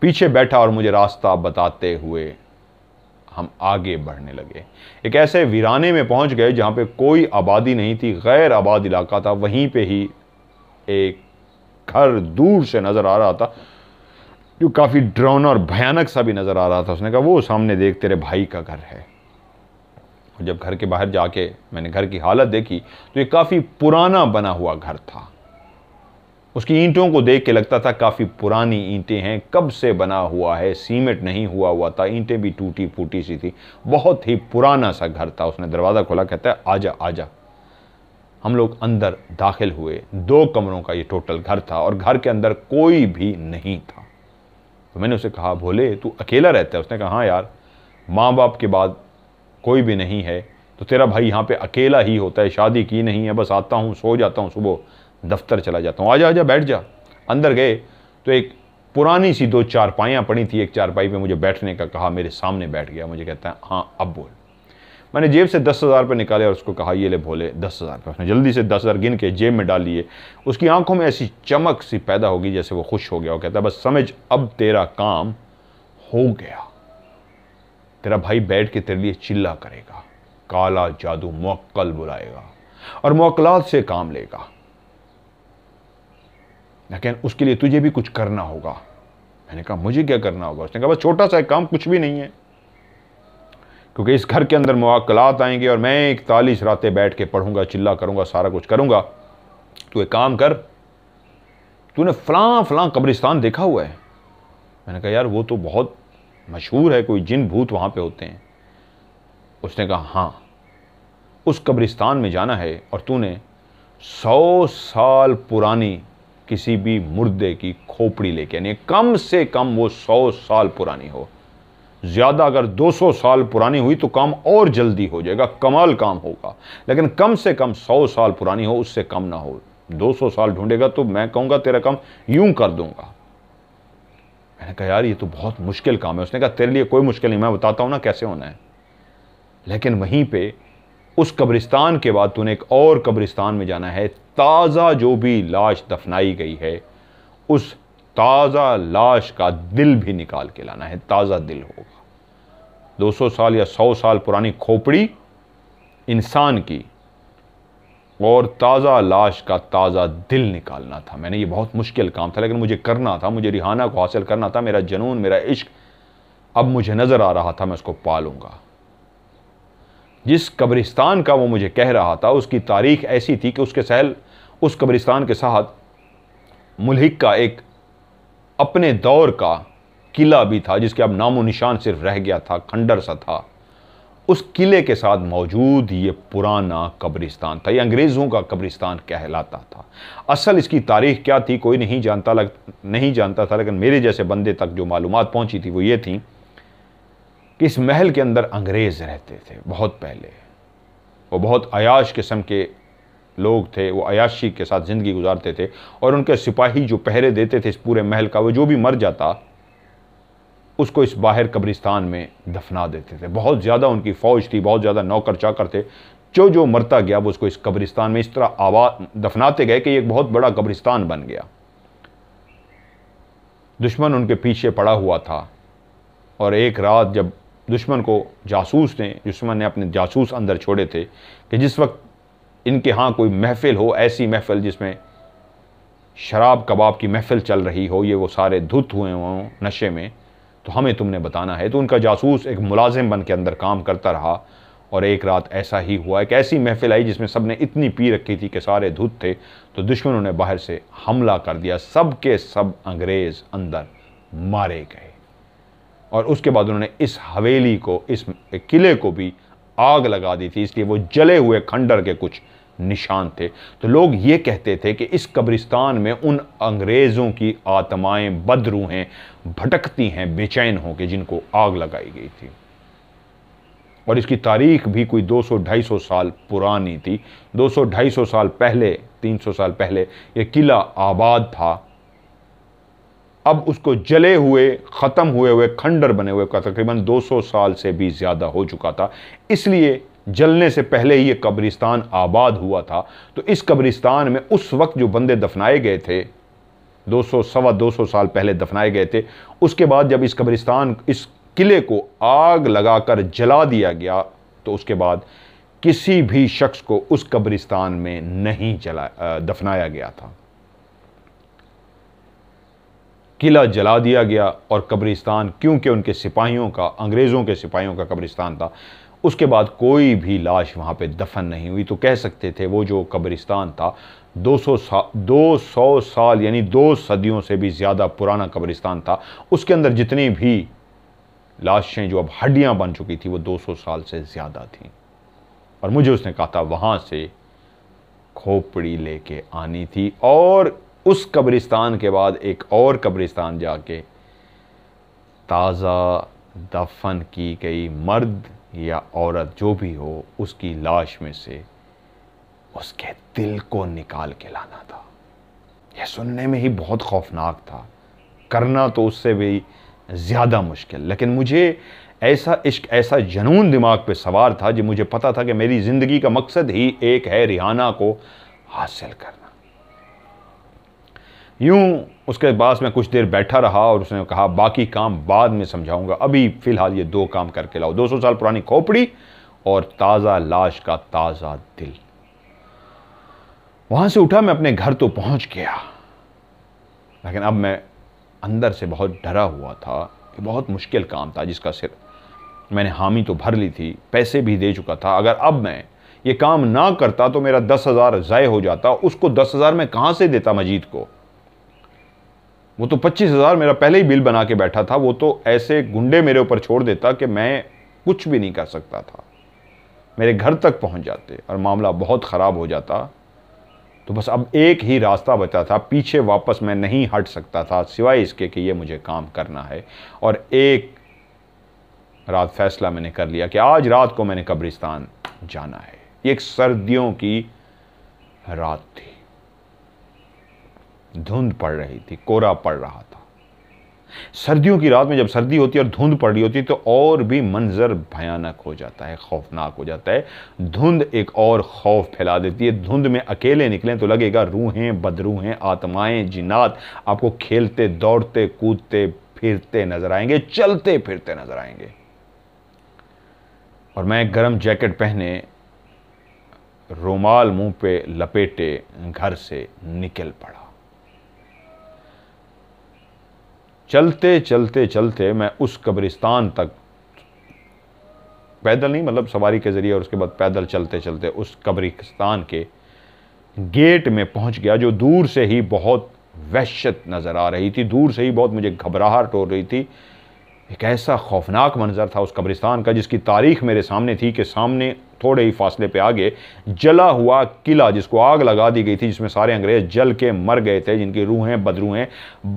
पीछे बैठा और मुझे रास्ता बताते हुए हम आगे बढ़ने लगे एक ऐसे वीराने में पहुंच गए जहां पे कोई आबादी नहीं थी गैर आबाद इलाका था वहीं पे ही एक घर दूर से नज़र आ रहा था जो काफ़ी ड्रोन और भयानक सा भी नज़र आ रहा था उसने कहा वो सामने देख तेरे भाई का घर है जब घर के बाहर जाके मैंने घर की हालत देखी तो ये काफ़ी पुराना बना हुआ घर था उसकी ईंटों को देख के लगता था काफ़ी पुरानी ईंटें हैं कब से बना हुआ है सीमेंट नहीं हुआ हुआ था ईंटें भी टूटी फूटी सी थी बहुत ही पुराना सा घर था उसने दरवाज़ा खोला कहता है आजा आजा हम लोग अंदर दाखिल हुए दो कमरों का ये टोटल घर था और घर के अंदर कोई भी नहीं था तो मैंने उसे कहा भोले तू अकेला रहता है उसने कहा हाँ यार माँ बाप के बाद कोई भी नहीं है तो तेरा भाई यहाँ पे अकेला ही होता है शादी की नहीं है बस आता हूँ सो जाता हूँ सुबह दफ्तर चला जाता हूँ आ जा बैठ जा अंदर गए तो एक पुरानी सी दो चार पाइयाँ पड़ी थी एक चारपाई पे मुझे बैठने का कहा मेरे सामने बैठ गया मुझे कहता है हाँ अब बोल मैंने जेब से दस हज़ार रुपये निकाले और उसको कहा ये ले भोले दस हज़ार रुपये उसने जल्दी से दस हज़ार गिन के जेब में डाल लिए उसकी आंखों में ऐसी चमक सी पैदा होगी जैसे वो खुश हो गया और कहता बस समझ अब तेरा काम हो गया तेरा भाई बैठ के तेरे लिए चिल्ला करेगा काला जादू मोक्ल बुलाएगा और मोकलात से काम लेगा कह उसके लिए तुझे भी कुछ करना होगा मैंने कहा मुझे क्या करना होगा उसने कहा बस छोटा सा एक काम कुछ भी नहीं है क्योंकि इस घर के अंदर मुआकलात आएंगे और मैं इकतालीस रातें बैठ के पढ़ूंगा चिल्ला करूंगा सारा कुछ करूंगा तू एक काम कर तूने फलां फलां कब्रिस्तान देखा हुआ है मैंने कहा यार वो तो बहुत मशहूर है कोई जिन भूत वहां पे होते हैं उसने कहा हाँ उस कब्रिस्तान में जाना है और तूने सौ साल पुरानी किसी भी मुर्दे की खोपड़ी लेके यानी कम से कम वो सौ साल पुरानी हो ज़्यादा अगर 200 साल पुरानी हुई तो काम और जल्दी हो जाएगा कमाल काम होगा लेकिन कम से कम 100 साल पुरानी हो उससे कम ना हो 200 साल ढूंढेगा तो मैं कहूँगा तेरा काम यूं कर दूंगा मैंने कहा यार ये तो बहुत मुश्किल काम है उसने कहा तेरे लिए कोई मुश्किल नहीं मैं बताता हूँ ना कैसे होना है लेकिन वहीं पर उस कब्रिस्तान के बाद तूने एक और कब्रिस्तान में जाना है ताज़ा जो भी लाश दफनाई गई है उस ताज़ा लाश का दिल भी निकाल के लाना है ताज़ा दिल होगा 200 साल या 100 साल पुरानी खोपड़ी इंसान की और ताज़ा लाश का ताज़ा दिल निकालना था मैंने ये बहुत मुश्किल काम था लेकिन मुझे करना था मुझे रिहाना को हासिल करना था मेरा जनून मेरा इश्क अब मुझे नज़र आ रहा था मैं उसको पालूंगा जिस कब्रिस्तान का वो मुझे कह रहा था उसकी तारीख ऐसी थी कि उसके सहल उस कब्रिस्तान के साथ मुलहिक का एक अपने दौर का किला भी था जिसके अब नामो निशान सिर्फ रह गया था खंडर सा था उस किले के साथ मौजूद ये पुराना कब्रिस्तान था ये अंग्रेज़ों का कब्रिस्तान कहलाता था असल इसकी तारीख क्या थी कोई नहीं जानता लग नहीं जानता था लेकिन मेरे जैसे बंदे तक जो मालूम पहुँची थी वो ये थी कि इस महल के अंदर अंग्रेज़ रहते थे बहुत पहले वो बहुत अयाश किस्म के लोग थे वो अयाशी के साथ ज़िंदगी गुजारते थे और उनके सिपाही जो पहरे देते थे इस पूरे महल का वो जो भी मर जाता उसको इस बाहर कब्रिस्तान में दफना देते थे बहुत ज़्यादा उनकी फ़ौज थी बहुत ज़्यादा नौकर चाकर थे जो जो मरता गया वो उसको इस कब्रिस्तान में इस तरह आवा दफनाते गए कि एक बहुत बड़ा कब्रिस्तान बन गया दुश्मन उनके पीछे पड़ा हुआ था और एक रात जब दुश्मन को जासूस ने दुश्मन ने अपने जासूस अंदर छोड़े थे कि जिस वक्त इनके यहाँ कोई महफिल हो ऐसी महफिल जिसमें शराब कबाब की महफिल चल रही हो ये वो सारे धुत हुए हों नशे में तो हमें तुमने बताना है तो उनका जासूस एक मुलाजिम बन के अंदर काम करता रहा और एक रात ऐसा ही हुआ एक ऐसी महफिल आई जिसमें सब ने इतनी पी रखी थी कि सारे धुत थे तो दुश्मनों ने बाहर से हमला कर दिया सब के सब अंग्रेज़ अंदर मारे गए और उसके बाद उन्होंने इस हवेली को इस किले को भी आग लगा दी थी इसलिए वो जले हुए खंडर के कुछ निशान थे तो लोग ये कहते थे कि इस कब्रिस्तान में उन अंग्रेज़ों की आत्माएं बदरूहें भटकती हैं बेचैन होकर जिनको आग लगाई गई थी और इसकी तारीख भी कोई 200-250 साल पुरानी थी 200-250 साल पहले 300 साल पहले ये किला आबाद था अब उसको जले हुए ख़त्म हुए हुए खंडर बने हुए का तकरीबन 200 साल से भी ज़्यादा हो चुका था इसलिए जलने से पहले ही ये कब्रिस्तान आबाद हुआ था तो इस कब्रिस्तान में उस वक्त जो बंदे दफनाए गए थे दो सौ सवा दो सौ साल पहले दफनाए गए थे उसके बाद जब इस कब्रिस्तान इस किले को आग लगाकर जला दिया गया तो उसके बाद किसी भी शख्स को उस कब्रिस्तान में नहीं जला दफनाया गया था किला जला दिया गया और कब्रिस्तान क्योंकि उनके सिपाहियों का अंग्रेज़ों के सिपाहियों का कब्रिस्तान था उसके बाद कोई भी लाश वहाँ पे दफन नहीं हुई तो कह सकते थे वो जो कब्रिस्तान था 200 सा दो सौ साल यानी दो सदियों से भी ज़्यादा पुराना कब्रिस्तान था उसके अंदर जितनी भी लाशें जो अब हड्डियाँ बन चुकी थी वो दो साल से ज़्यादा थी और मुझे उसने कहा था वहाँ से खोपड़ी लेके आनी थी और उस कब्रिस्तान के बाद एक और कब्रिस्तान जाके ताज़ा दफन की गई मर्द या औरत जो भी हो उसकी लाश में से उसके दिल को निकाल के लाना था यह सुनने में ही बहुत खौफनाक था करना तो उससे भी ज़्यादा मुश्किल लेकिन मुझे ऐसा इश्क ऐसा जनून दिमाग पे सवार था जो मुझे पता था कि मेरी ज़िंदगी का मकसद ही एक है रिहाना को हासिल करना यूं उसके पास में कुछ देर बैठा रहा और उसने कहा बाकी काम बाद में समझाऊंगा अभी फ़िलहाल ये दो काम करके लाओ 200 साल पुरानी खोपड़ी और ताज़ा लाश का ताज़ा दिल वहाँ से उठा मैं अपने घर तो पहुँच गया लेकिन अब मैं अंदर से बहुत डरा हुआ था कि बहुत मुश्किल काम था जिसका सिर मैंने हामी तो भर ली थी पैसे भी दे चुका था अगर अब मैं ये काम ना करता तो मेरा दस हज़ार ज़ाय हो जाता उसको दस हज़ार मैं कहाँ से देता मजीद को वो तो पच्चीस हज़ार मेरा पहले ही बिल बना के बैठा था वो तो ऐसे गुंडे मेरे ऊपर छोड़ देता कि मैं कुछ भी नहीं कर सकता था मेरे घर तक पहुंच जाते और मामला बहुत ख़राब हो जाता तो बस अब एक ही रास्ता बचा था पीछे वापस मैं नहीं हट सकता था सिवाय इसके कि ये मुझे काम करना है और एक रात फैसला मैंने कर लिया कि आज रात को मैंने कब्रिस्तान जाना है एक सर्दियों की रात थी धुंध पड़ रही थी कोरा पड़ रहा था सर्दियों की रात में जब सर्दी होती है और धुंध पड़ रही होती है तो और भी मंजर भयानक हो जाता है खौफनाक हो जाता है धुंध एक और खौफ फैला देती है धुंध में अकेले निकलें तो लगेगा रूहें बदरूहें आत्माएं जिन्नात आपको खेलते दौड़ते कूदते फिरते नजर आएंगे चलते फिरते नजर आएंगे और मैं गर्म जैकेट पहने रोमाल मुंह पे लपेटे घर से निकल पड़ा चलते चलते चलते मैं उस कब्रिस्तान तक पैदल नहीं मतलब सवारी के ज़रिए और उसके बाद पैदल चलते चलते उस कब्रिस्तान के गेट में पहुंच गया जो दूर से ही बहुत वहशत नज़र आ रही थी दूर से ही बहुत मुझे घबराहट हो रही थी एक ऐसा खौफनाक मंजर था उस कब्रिस्तान का जिसकी तारीख मेरे सामने थी कि सामने थोड़े ही फासले पे आगे जला हुआ किला जिसको आग लगा दी गई थी जिसमें सारे अंग्रेज़ जल के मर गए थे जिनकी रूहें बदरूहें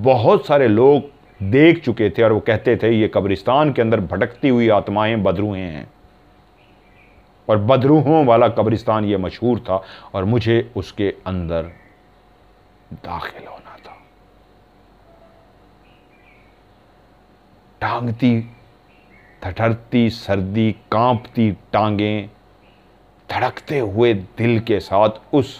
बहुत सारे लोग देख चुके थे और वो कहते थे ये कब्रिस्तान के अंदर भटकती हुई आत्माएं बदरूहें हैं और बदरूहों वाला कब्रिस्तान ये मशहूर था और मुझे उसके अंदर दाखिल होना था टांगती ठठरती सर्दी कांपती टांगें धड़कते हुए दिल के साथ उस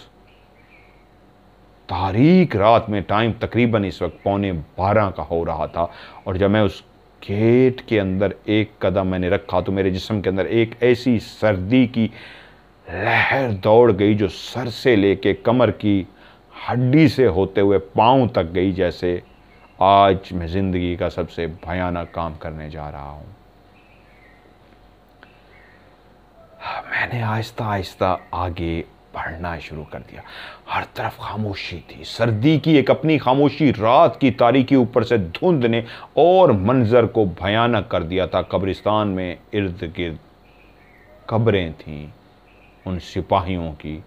तारीख रात में टाइम तकरीबन इस वक्त पौने बारह का हो रहा था और जब मैं उस गेट के अंदर एक कदम मैंने रखा तो मेरे जिसम के अंदर एक ऐसी सर्दी की लहर दौड़ गई जो सर से लेके कमर की हड्डी से होते हुए पाँव तक गई जैसे आज मैं ज़िंदगी का सबसे भयानक काम करने जा रहा हूँ मैंने आहिस्ता आहिस्ता आगे पढ़ना शुरू कर दिया हर तरफ खामोशी थी सर्दी की एक अपनी खामोशी रात की तारीखी ऊपर से धुंध ने और मंजर को भयानक कर दिया था कब्रिस्तान में इर्द गिर्द कब्रें थीं उन सिपाहियों की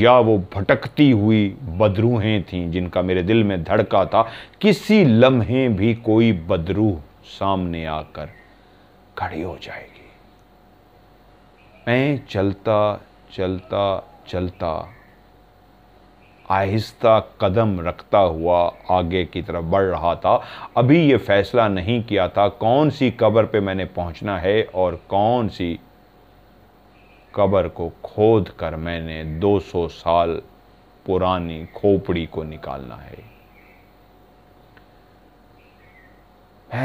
या वो भटकती हुई बदरूहें थीं जिनका मेरे दिल में धड़का था किसी लम्हे भी कोई बदरूह सामने आकर खड़ी हो जाएगी मैं चलता चलता चलता आहिस्ता कदम रखता हुआ आगे की तरफ बढ़ रहा था अभी ये फैसला नहीं किया था कौन सी कबर पे मैंने पहुंचना है और कौन सी कबर को खोद कर मैंने 200 साल पुरानी खोपड़ी को निकालना है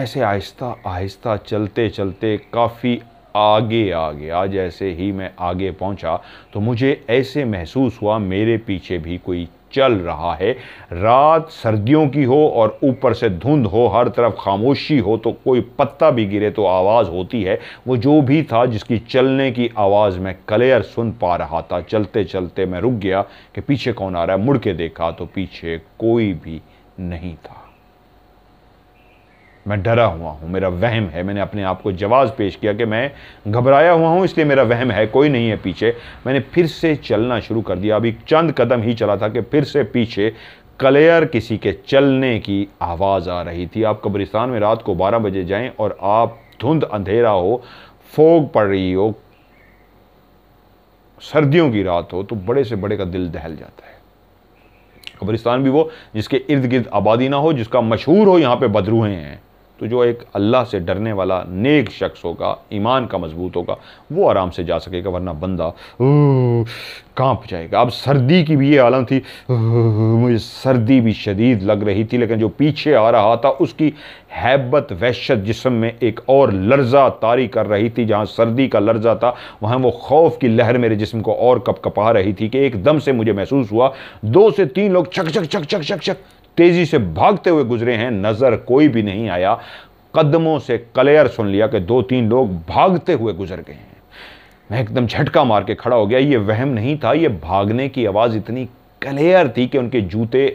ऐसे आहिस्ता आहिस्ता चलते चलते काफ़ी आगे आ गया जैसे ही मैं आगे पहुंचा तो मुझे ऐसे महसूस हुआ मेरे पीछे भी कोई चल रहा है रात सर्दियों की हो और ऊपर से धुंध हो हर तरफ खामोशी हो तो कोई पत्ता भी गिरे तो आवाज़ होती है वो जो भी था जिसकी चलने की आवाज़ मैं क्लियर सुन पा रहा था चलते चलते मैं रुक गया कि पीछे कौन आ रहा है मुड़ के देखा तो पीछे कोई भी नहीं था मैं डरा हुआ हूँ मेरा वहम है मैंने अपने आप को जवाब पेश किया कि मैं घबराया हुआ हूँ इसलिए मेरा वहम है कोई नहीं है पीछे मैंने फिर से चलना शुरू कर दिया अभी चंद कदम ही चला था कि फिर से पीछे कलेयर किसी के चलने की आवाज़ आ रही थी आप कब्रिस्तान में रात को 12 बजे जाएं और आप धुंध अंधेरा हो फोग पड़ रही हो सर्दियों की रात हो तो बड़े से बड़े का दिल दहल जाता है कब्रिस्तान भी वो जिसके इर्द गिर्द आबादी ना हो जिसका मशहूर हो यहाँ पे बदरूहें हैं तो जो एक अल्लाह से डरने वाला नेक शख्स होगा ईमान का मजबूत होगा वो आराम से जा सकेगा वरना बंदा कांप जाएगा अब सर्दी की भी ये आलम थी मुझे सर्दी भी शदीद लग रही थी लेकिन जो पीछे आ रहा था उसकी हैबत वहशत जिसम में एक और लर्जा तारी कर रही थी जहाँ सर्दी का लर्जा था वहाँ वो खौफ की लहर मेरे जिसम को और कप कपा रही थी कि एकदम से मुझे महसूस हुआ दो से तीन लोग छक छक छक छक छक छक तेज़ी से भागते हुए गुजरे हैं नज़र कोई भी नहीं आया कदमों से कलेयर सुन लिया कि दो तीन लोग भागते हुए गुजर गए हैं मैं एकदम झटका मार के खड़ा हो गया ये वहम नहीं था ये भागने की आवाज़ इतनी कलेयर थी कि उनके जूते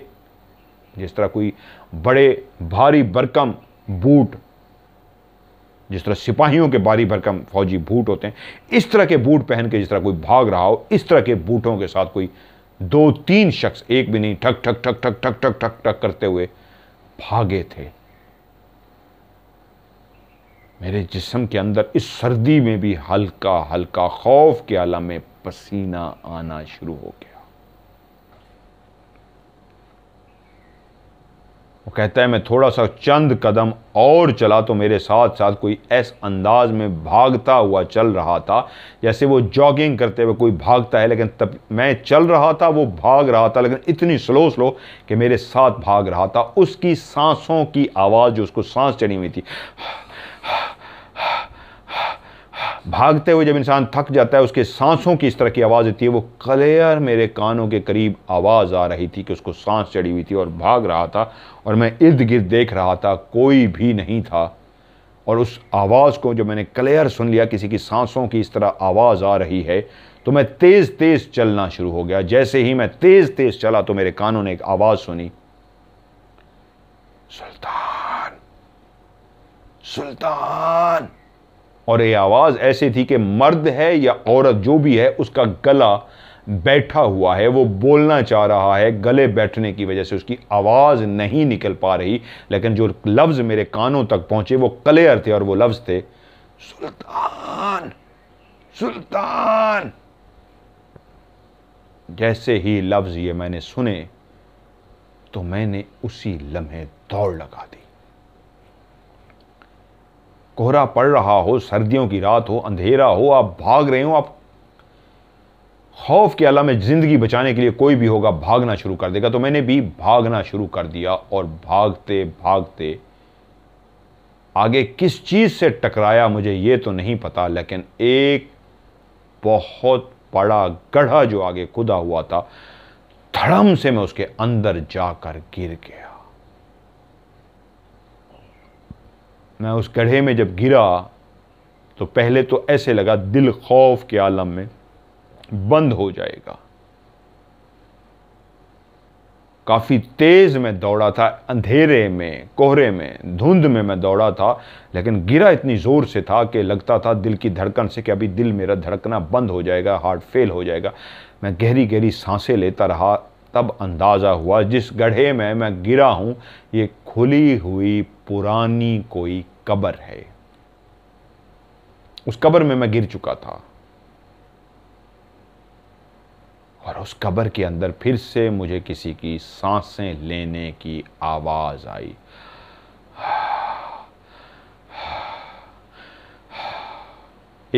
जिस तरह कोई बड़े भारी भरकम बूट जिस तरह सिपाहियों के भारी भरकम फौजी बूट होते हैं इस तरह के बूट पहन के जिस तरह कोई भाग रहा हो इस तरह के बूटों के साथ कोई दो तीन शख्स एक भी नहीं ठक ठक ठक ठक ठक ठक ठक ठक करते हुए भागे थे मेरे जिस्म के अंदर इस सर्दी में भी हल्का हल्का खौफ के आलम में पसीना आना शुरू हो गया वो कहता है मैं थोड़ा सा चंद कदम और चला तो मेरे साथ साथ कोई ऐस अंदाज में भागता हुआ चल रहा था जैसे वो जॉगिंग करते हुए कोई भागता है लेकिन तब मैं चल रहा था वो भाग रहा था लेकिन इतनी स्लो स्लो कि मेरे साथ भाग रहा था उसकी सांसों की आवाज़ जो उसको सांस चढ़ी हुई थी भागते हुए जब इंसान थक जाता है उसके सांसों की इस तरह की आवाज़ होती है वो क्लियर मेरे कानों के करीब आवाज़ आ रही थी कि उसको सांस चढ़ी हुई थी और भाग रहा था और मैं इर्द गिर्द देख रहा था कोई भी नहीं था और उस आवाज़ को जो मैंने क्लियर सुन लिया किसी की सांसों की इस तरह आवाज़ आ रही है तो मैं तेज़ तेज़ चलना शुरू हो गया जैसे ही मैं तेज़ तेज़ चला तो मेरे कानों ने एक आवाज़ सुनी सुल्तान सुल्तान और ये आवाज़ ऐसी थी कि मर्द है या औरत जो भी है उसका गला बैठा हुआ है वो बोलना चाह रहा है गले बैठने की वजह से उसकी आवाज़ नहीं निकल पा रही लेकिन जो लफ्ज़ मेरे कानों तक पहुँचे वो क्लियर थे और वो लफ्ज़ थे सुल्तान सुल्तान जैसे ही लफ्ज़ ये मैंने सुने तो मैंने उसी लम्हे दौड़ लगा दी कोहरा पड़ रहा हो सर्दियों की रात हो अंधेरा हो आप भाग रहे हो आप खौफ के अला में ज़िंदगी बचाने के लिए कोई भी होगा भागना शुरू कर देगा तो मैंने भी भागना शुरू कर दिया और भागते भागते आगे किस चीज़ से टकराया मुझे ये तो नहीं पता लेकिन एक बहुत बड़ा गढ़ा जो आगे खुदा हुआ था धड़म से मैं उसके अंदर जाकर गिर गया मैं उस गढ़े में जब गिरा तो पहले तो ऐसे लगा दिल खौफ के आलम में बंद हो जाएगा काफ़ी तेज़ मैं दौड़ा था अंधेरे में कोहरे में धुंध में मैं दौड़ा था लेकिन गिरा इतनी ज़ोर से था कि लगता था दिल की धड़कन से कि अभी दिल मेरा धड़कना बंद हो जाएगा हार्ट फेल हो जाएगा मैं गहरी गहरी सांसें लेता रहा तब अंदाज़ा हुआ जिस गढ़े में मैं गिरा हूँ ये खुली हुई पुरानी कोई कबर है उस कबर में मैं गिर चुका था और उस कबर के अंदर फिर से मुझे किसी की सांसें लेने की आवाज आई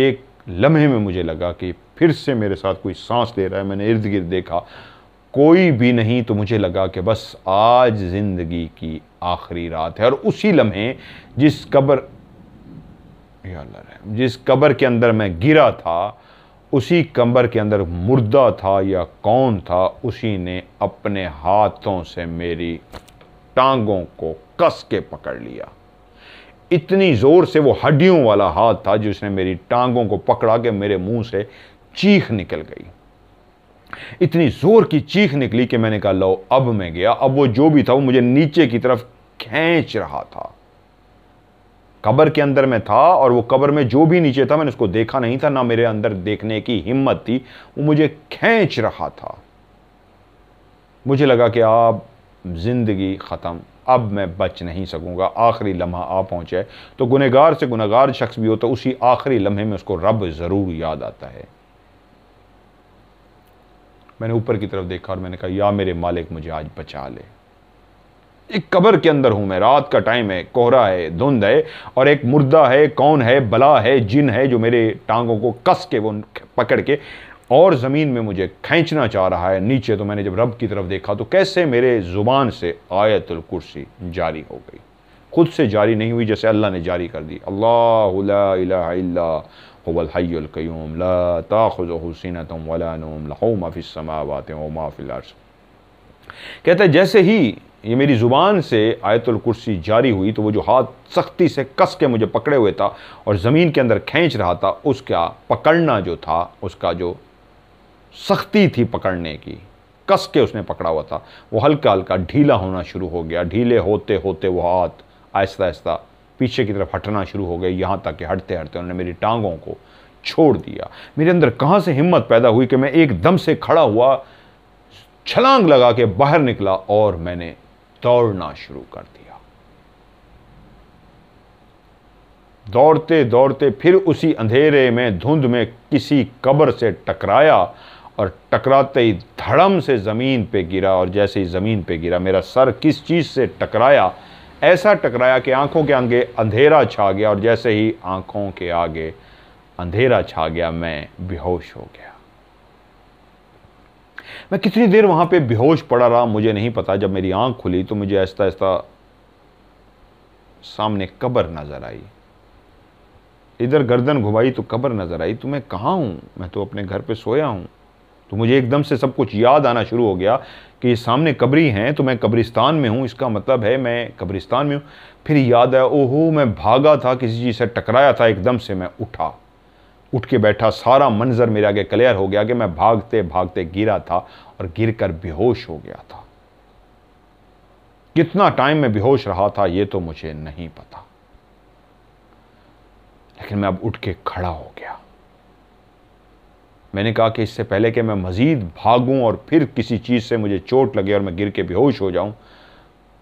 एक लम्हे में मुझे लगा कि फिर से मेरे साथ कोई सांस ले रहा है मैंने इर्द गिर्द देखा कोई भी नहीं तो मुझे लगा कि बस आज ज़िंदगी की आखिरी रात है और उसी लम्हे जिस कब्र जिस कब्र के अंदर मैं गिरा था उसी कमर के अंदर मुर्दा था या कौन था उसी ने अपने हाथों से मेरी टांगों को कस के पकड़ लिया इतनी ज़ोर से वो हड्डियों वाला हाथ था जिसने मेरी टांगों को पकड़ा के मेरे मुंह से चीख निकल गई इतनी ज़ोर की चीख निकली कि मैंने कहा लो अब मैं गया अब वो जो भी था वो मुझे नीचे की तरफ खींच रहा था कब्र के अंदर मैं था और वो कब्र में जो भी नीचे था मैंने उसको देखा नहीं था ना मेरे अंदर देखने की हिम्मत थी वो मुझे खींच रहा था मुझे लगा कि आप ज़िंदगी ख़त्म अब मैं बच नहीं सकूंगा आखिरी लम्हा आ पहुंचे तो गुनेगार से गुनागार शख्स भी हो तो उसी आखिरी लम्हे में उसको रब ज़रूर याद आता है मैंने ऊपर की तरफ देखा और मैंने कहा या मेरे मालिक मुझे आज बचा ले एक कबर के अंदर हूं मैं रात का टाइम है कोहरा है धुंध है और एक मुर्दा है कौन है बला है जिन है जो मेरे टांगों को कस के वो पकड़ के और ज़मीन में मुझे खींचना चाह रहा है नीचे तो मैंने जब रब की तरफ देखा तो कैसे मेरे ज़ुबान से आयतुल कुर्सी जारी हो गई खुद से जारी नहीं हुई जैसे अल्लाह ने जारी कर दी अल्लाह हवलहैलकयूम ला ताखुज हुसिन तुम वलानूम लहो जैसे ही ये मेरी ज़ुबान से आयतुल कुर्सी जारी हुई तो वो जो हाथ सख्ती से कस के मुझे पकड़े हुए था और ज़मीन के अंदर खींच रहा था उसका पकड़ना जो था उसका जो सख्ती थी पकड़ने की कस के उसने पकड़ा हुआ था वो हल्का हल्का ढीला होना शुरू हो गया ढीले होते होते वो हाथ आहिस्ता आहिस्ता पीछे की तरफ हटना शुरू हो गए यहाँ तक कि हटते हटते उन्होंने मेरी टांगों को छोड़ दिया मेरे अंदर कहाँ से हिम्मत पैदा हुई कि मैं एकदम से खड़ा हुआ छलांग लगा के बाहर निकला और मैंने दौड़ना शुरू कर दिया दौड़ते दौड़ते फिर उसी अंधेरे में धुंध में किसी कब्र से टकराया और टकराते ही धड़म से ज़मीन पे गिरा और जैसे ही ज़मीन पे गिरा मेरा सर किस चीज़ से टकराया ऐसा टकराया कि आंखों के आगे अंधेरा छा गया और जैसे ही आंखों के आगे अंधेरा छा गया मैं बेहोश हो गया मैं कितनी देर वहां पे बेहोश पड़ा रहा मुझे नहीं पता जब मेरी आंख खुली तो मुझे ऐसा ऐसा सामने कब्र नजर आई इधर गर्दन घुमाई तो कब्र नजर आई तो मैं कहाँ हूं मैं तो अपने घर पे सोया हूं तो मुझे एकदम से सब कुछ याद आना शुरू हो गया कि सामने कब्री हैं तो मैं कब्रिस्तान में हूँ इसका मतलब है मैं कब्रिस्तान में हूँ फिर याद आया ओहो मैं भागा था किसी चीज़ से टकराया था एकदम से मैं उठा उठ के बैठा सारा मंजर मेरे आगे क्लियर हो गया कि मैं भागते भागते गिरा था और गिर कर बेहोश हो गया था कितना टाइम में बेहोश रहा था ये तो मुझे नहीं पता लेकिन मैं अब उठ के खड़ा हो गया मैंने कहा कि इससे पहले कि मैं मज़ीद भागूँ और फिर किसी चीज़ से मुझे चोट लगे और मैं गिर के बेहोश हो जाऊँ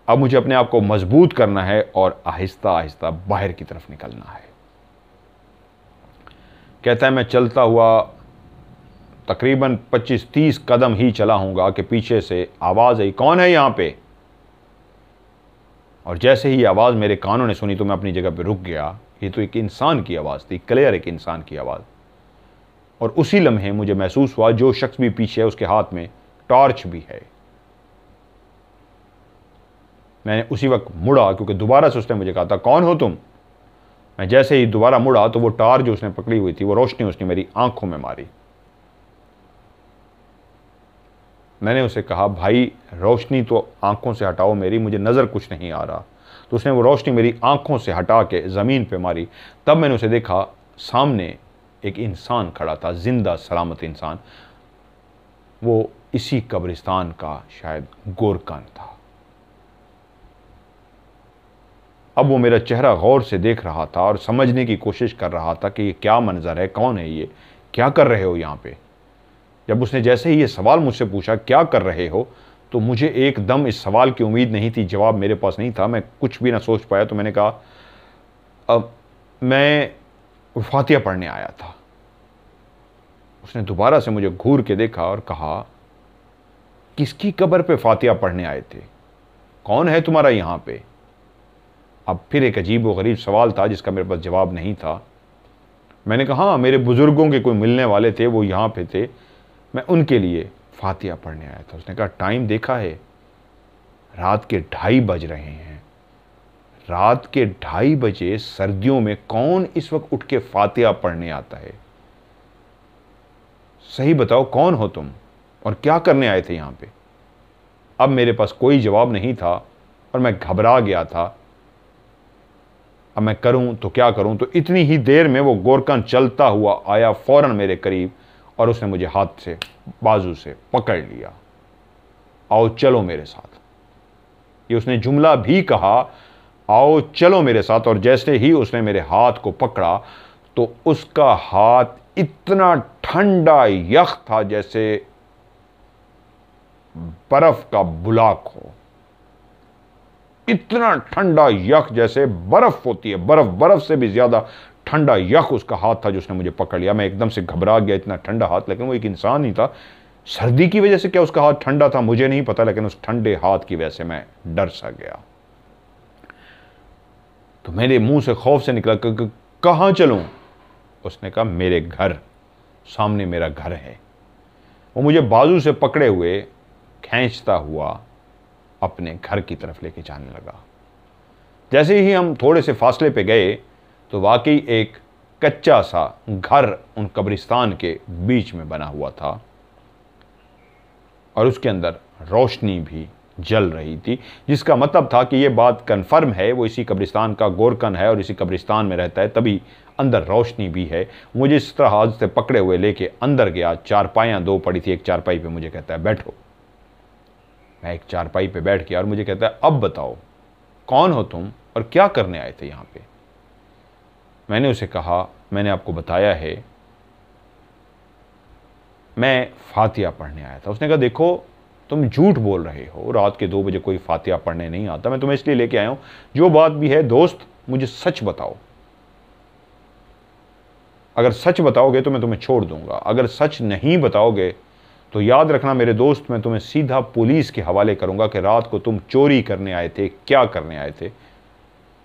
अब मुझे अपने आप को मजबूत करना है और आहिस्ता आहिस्ता बाहर की तरफ निकलना है कहता है मैं चलता हुआ तकरीबन 25-30 कदम ही चला हूँगा कि पीछे से आवाज़ आई कौन है यहाँ पे और जैसे ही आवाज़ मेरे कानों ने सुनी तो मैं अपनी जगह पे रुक गया ये तो एक इंसान की आवाज़ थी क्लियर एक इंसान की आवाज़ और उसी लम्हे मुझे महसूस हुआ जो शख्स भी पीछे है उसके हाथ में टॉर्च भी है मैंने उसी वक्त मुड़ा क्योंकि दोबारा से उसने मुझे कहा था कौन हो तुम मैं जैसे ही दोबारा मुड़ा तो वो टार जो उसने पकड़ी हुई थी वो रोशनी उसने मेरी आंखों में मारी मैंने उसे कहा भाई रोशनी तो आंखों से हटाओ मेरी मुझे नज़र कुछ नहीं आ रहा तो उसने वो रोशनी मेरी आंखों से हटा के ज़मीन पे मारी तब मैंने उसे देखा सामने एक इंसान खड़ा था ज़िंदा सलामत इंसान वो इसी कब्रिस्तान का शायद गोरकान था अब वो मेरा चेहरा गौर से देख रहा था और समझने की कोशिश कर रहा था कि ये क्या मंज़र है कौन है ये क्या कर रहे हो यहाँ पे जब उसने जैसे ही ये सवाल मुझसे पूछा क्या कर रहे हो तो मुझे एकदम इस सवाल की उम्मीद नहीं थी जवाब मेरे पास नहीं था मैं कुछ भी ना सोच पाया तो मैंने कहा अब मैं वो फातिया पढ़ने आया था उसने दोबारा से मुझे घूर के देखा और कहा किसकी कब्र पे फातिया पढ़ने आए थे कौन है तुम्हारा यहां पे अब फिर एक अजीब व गरीब सवाल था जिसका मेरे पास जवाब नहीं था मैंने कहा हाँ मेरे बुज़ुर्गों के कोई मिलने वाले थे वो यहां पे थे मैं उनके लिए फातिया पढ़ने आया था उसने कहा टाइम देखा है रात के ढाई बज रहे हैं रात के ढाई बजे सर्दियों में कौन इस वक्त उठ के फातिहा पढ़ने आता है सही बताओ कौन हो तुम और क्या करने आए थे यहां पे अब मेरे पास कोई जवाब नहीं था और मैं घबरा गया था अब मैं करूं तो क्या करूं तो इतनी ही देर में वो गोरकन चलता हुआ आया फ़ौरन मेरे करीब और उसने मुझे हाथ से बाजू से पकड़ लिया आओ चलो मेरे साथ ये उसने जुमला भी कहा आओ चलो मेरे साथ और जैसे ही उसने मेरे हाथ को पकड़ा तो उसका हाथ इतना ठंडा यख था जैसे बर्फ का बुलाक हो इतना ठंडा यख जैसे बर्फ होती है बर्फ बर्फ से भी ज्यादा ठंडा यख उसका हाथ था जिसने मुझे पकड़ लिया मैं एकदम से घबरा गया इतना ठंडा हाथ लेकिन वो एक इंसान ही था सर्दी की वजह से क्या उसका हाथ ठंडा था मुझे नहीं पता लेकिन उस ठंडे हाथ की वजह से मैं डर सा गया तो मेरे मुंह से खौफ से निकला कहाँ चलूँ उसने कहा मेरे घर सामने मेरा घर है वो मुझे बाजू से पकड़े हुए खींचता हुआ अपने घर की तरफ लेके जाने लगा जैसे ही हम थोड़े से फासले पे गए तो वाकई एक कच्चा सा घर उन कब्रिस्तान के बीच में बना हुआ था और उसके अंदर रोशनी भी जल रही थी जिसका मतलब था कि यह बात कन्फर्म है वो इसी कब्रिस्तान का गोरकन है और इसी कब्रिस्तान में रहता है तभी अंदर रोशनी भी है मुझे इस तरह हाथ से पकड़े हुए लेके अंदर गया चारपाइयाँ दो पड़ी थी एक चारपाई पे मुझे कहता है बैठो मैं एक चारपाई पे बैठ गया और मुझे कहता है अब बताओ कौन हो तुम और क्या करने आए थे यहाँ पे मैंने उसे कहा मैंने आपको बताया है मैं फातिया पढ़ने आया था उसने कहा देखो तुम झूठ बोल रहे हो रात के दो बजे कोई फातिहा पढ़ने नहीं आता मैं तुम्हें इसलिए लेके आया हूं जो बात भी है दोस्त मुझे सच बताओ अगर सच बताओगे तो मैं तुम्हें छोड़ दूंगा अगर सच नहीं बताओगे तो याद रखना मेरे दोस्त मैं तुम्हें सीधा पुलिस के हवाले करूंगा कि रात को तुम चोरी करने आए थे क्या करने आए थे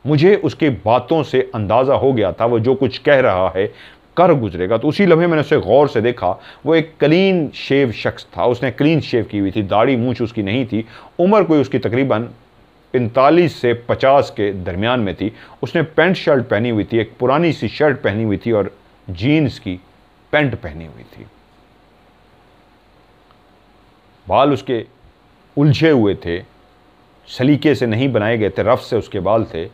मुझे उसकी बातों से अंदाज़ा हो गया था वो जो कुछ कह रहा है कर गुजरेगा तो उसी लम्हे मैंने उसे गौर से देखा वो एक क्लीन शेव शख्स था उसने क्लीन शेव की हुई थी दाढ़ी मूछ उसकी नहीं थी उम्र कोई उसकी तकरीबन पैंतालीस से पचास के दरमियान में थी उसने पेंट शर्ट पहनी हुई थी एक पुरानी सी शर्ट पहनी हुई थी और जीन्स की पेंट पहनी हुई थी बाल उसके उलझे हुए थे सलीके से नहीं बनाए गए थे रफ से उसके बाल थे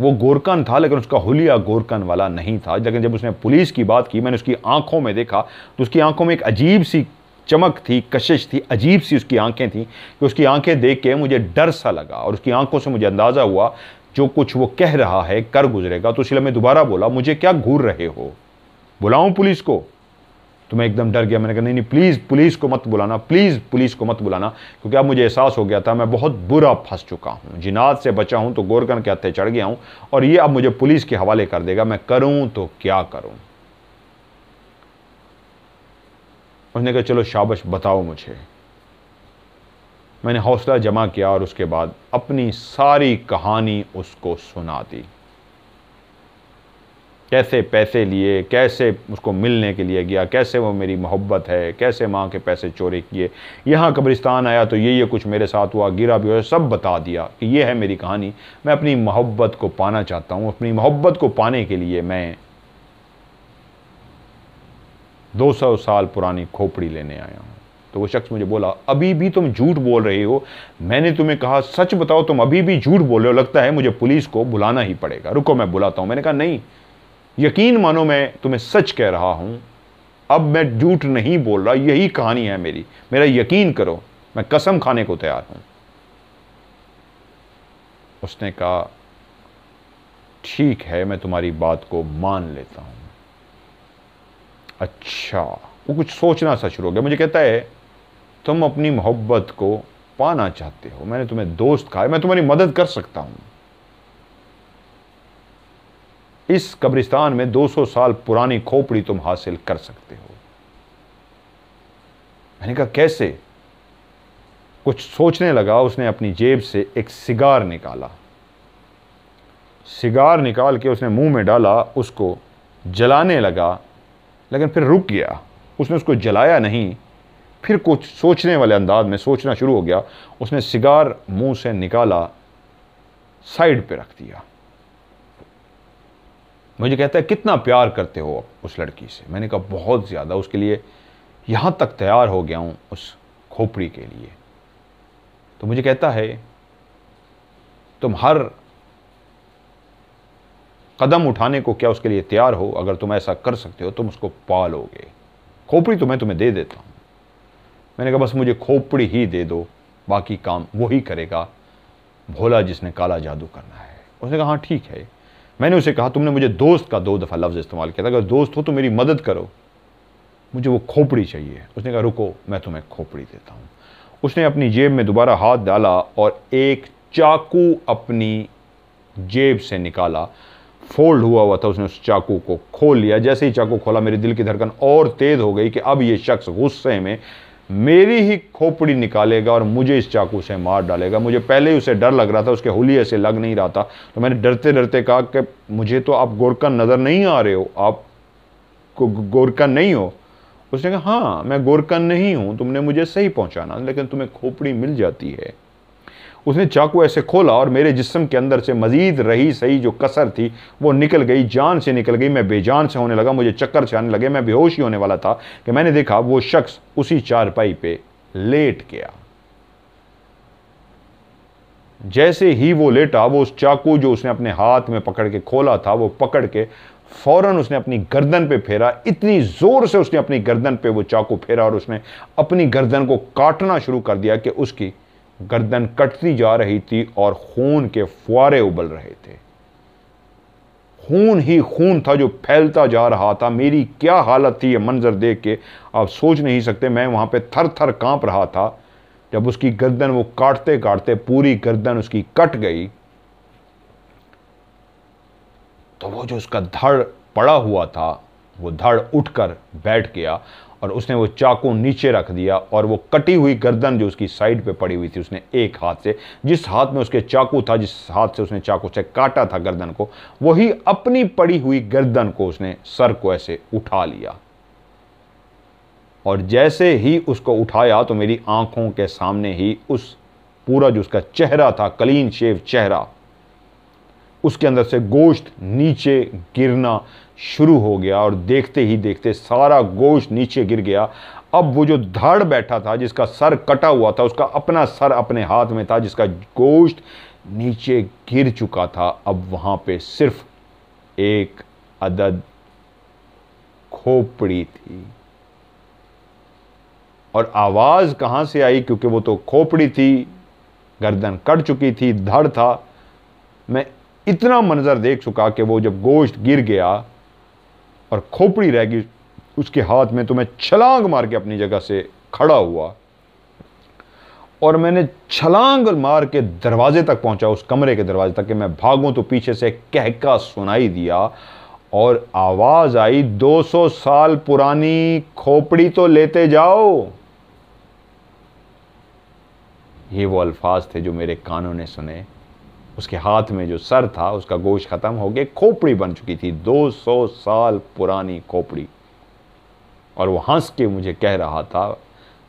वो गोरकन था लेकिन उसका हुलिया गोरकन वाला नहीं था लेकिन जब उसने पुलिस की बात की मैंने उसकी आंखों में देखा तो उसकी आंखों में एक अजीब सी चमक थी कशिश थी अजीब सी उसकी आंखें थी कि उसकी आंखें देख के मुझे डर सा लगा और उसकी आंखों से मुझे अंदाज़ा हुआ जो कुछ वो कह रहा है कर गुजरेगा तो इसलिए मैं दोबारा बोला मुझे क्या घूर रहे हो बुलाऊं पुलिस को तो मैं एकदम डर गया मैंने कहा नहीं नहीं प्लीज़ पुलिस को मत बुलाना प्लीज़ पुलिस को मत बुलाना क्योंकि अब मुझे एहसास हो गया था मैं बहुत बुरा फंस चुका हूँ जिनाद से बचा हूँ तो गोरकन के हत्या चढ़ गया हूँ और ये अब मुझे पुलिस के हवाले कर देगा मैं करूँ तो क्या करूँ उसने कहा चलो शाबश बताओ मुझे मैंने हौसला जमा किया और उसके बाद अपनी सारी कहानी उसको सुना दी कैसे पैसे लिए कैसे उसको मिलने के लिए गया कैसे वो मेरी मोहब्बत है कैसे माँ के पैसे चोरी किए यहाँ कब्रिस्तान आया तो ये ये कुछ मेरे साथ हुआ गिरा भी हुआ सब बता दिया कि ये है मेरी कहानी मैं अपनी मोहब्बत को पाना चाहता हूँ अपनी मोहब्बत को पाने के लिए मैं 200 साल पुरानी खोपड़ी लेने आया हूँ तो वो शख्स मुझे बोला अभी भी तुम झूठ बोल रहे हो मैंने तुम्हें कहा सच बताओ तुम अभी भी झूठ बोल रहे हो लगता है मुझे पुलिस को बुलाना ही पड़ेगा रुको मैं बुलाता हूँ मैंने कहा नहीं यकीन मानो मैं तुम्हें सच कह रहा हूं अब मैं झूठ नहीं बोल रहा यही कहानी है मेरी मेरा यकीन करो मैं कसम खाने को तैयार हूं उसने कहा ठीक है मैं तुम्हारी बात को मान लेता हूं अच्छा वो कुछ सोचना सा शुरू हो गया मुझे कहता है तुम अपनी मोहब्बत को पाना चाहते हो मैंने तुम्हें दोस्त कहा है मैं तुम्हारी मदद कर सकता हूं इस कब्रिस्तान में 200 साल पुरानी खोपड़ी तुम हासिल कर सकते हो मैंने कहा कैसे कुछ सोचने लगा उसने अपनी जेब से एक सिगार निकाला सिगार निकाल के उसने मुंह में डाला उसको जलाने लगा लेकिन फिर रुक गया उसने उसको जलाया नहीं फिर कुछ सोचने वाले अंदाज में सोचना शुरू हो गया उसने सिगार मुंह से निकाला साइड पे रख दिया मुझे कहता है कितना प्यार करते हो आप उस लड़की से मैंने कहा बहुत ज़्यादा उसके लिए यहाँ तक तैयार हो गया हूँ उस खोपड़ी के लिए तो मुझे कहता है तुम हर कदम उठाने को क्या उसके लिए तैयार हो अगर तुम ऐसा कर सकते हो तुम उसको पालोगे खोपड़ी तो मैं तुम्हें दे देता हूँ मैंने कहा बस मुझे खोपड़ी ही दे दो बाकी काम वही करेगा भोला जिसने काला जादू करना है उसने कहा हाँ ठीक है मैंने उसे कहा तुमने मुझे दोस्त का दो दफ़ा लफ्ज़ इस्तेमाल किया था अगर दोस्त हो तो मेरी मदद करो मुझे वो खोपड़ी चाहिए उसने कहा रुको मैं तुम्हें खोपड़ी देता हूँ उसने अपनी जेब में दोबारा हाथ डाला और एक चाकू अपनी जेब से निकाला फोल्ड हुआ हुआ था उसने उस चाकू को खोल लिया जैसे ही चाकू खोला मेरे दिल की धड़कन और तेज़ हो गई कि अब ये शख्स गुस्से में मेरी ही खोपड़ी निकालेगा और मुझे इस चाकू से मार डालेगा मुझे पहले ही उसे डर लग रहा था उसके होली ऐसे लग नहीं रहा था तो मैंने डरते डरते कहा कि मुझे तो आप गोरखा नज़र नहीं आ रहे हो आप गोरखा नहीं हो उसने कहा हाँ मैं गोरखा नहीं हूँ तुमने मुझे सही पहुँचाना लेकिन तुम्हें खोपड़ी मिल जाती है उसने चाकू ऐसे खोला और मेरे जिस्म के अंदर से मज़ीद रही सही जो कसर थी वो निकल गई जान से निकल गई मैं बेजान से होने लगा मुझे चक्कर से आने लगे मैं बेहोश ही होने वाला था कि मैंने देखा वो शख्स उसी चारपाई पे लेट गया जैसे ही वो लेटा वो उस चाकू जो उसने अपने हाथ में पकड़ के खोला था वो पकड़ के फौरन उसने अपनी गर्दन पे फेरा इतनी ज़ोर से उसने अपनी गर्दन पे वो चाकू फेरा और उसने अपनी गर्दन को काटना शुरू कर दिया कि उसकी गर्दन कटती जा रही थी और खून के फुआरे उबल रहे थे खून ही खून था जो फैलता जा रहा था मेरी क्या हालत थी ये मंज़र देख के आप सोच नहीं सकते मैं वहां पे थर थर कांप रहा था जब उसकी गर्दन वो काटते काटते पूरी गर्दन उसकी कट गई तो वो जो उसका धड़ पड़ा हुआ था वो धड़ उठकर बैठ गया और उसने वो चाकू नीचे रख दिया और वो कटी हुई गर्दन जो उसकी साइड पे पड़ी हुई थी उसने एक हाथ से जिस हाथ में उसके चाकू था जिस हाथ से उसने चाकू से काटा था गर्दन को वही अपनी पड़ी हुई गर्दन को उसने सर को ऐसे उठा लिया और जैसे ही उसको उठाया तो मेरी आंखों के सामने ही उस पूरा जो उसका चेहरा था क्लीन शेव चेहरा उसके अंदर से गोश्त नीचे गिरना शुरू हो गया और देखते ही देखते सारा गोश्त नीचे गिर गया अब वो जो धड़ बैठा था जिसका सर कटा हुआ था उसका अपना सर अपने हाथ में था जिसका गोश्त नीचे गिर चुका था अब वहाँ पे सिर्फ एक अदद खोपड़ी थी और आवाज़ कहाँ से आई क्योंकि वो तो खोपड़ी थी गर्दन कट चुकी थी धड़ था मैं इतना मंज़र देख चुका कि वो जब गोश्त गिर गया और खोपड़ी रह गई उसके हाथ में तो मैं छलांग मार के अपनी जगह से खड़ा हुआ और मैंने छलांग मार के दरवाजे तक पहुंचा उस कमरे के दरवाजे तक कि मैं भागूं तो पीछे से कहका सुनाई दिया और आवाज आई 200 साल पुरानी खोपड़ी तो लेते जाओ ये वो अल्फाज थे जो मेरे कानों ने सुने उसके हाथ में जो सर था उसका गोश ख़त्म हो गया खोपड़ी बन चुकी थी 200 साल पुरानी खोपड़ी और वो हंस के मुझे कह रहा था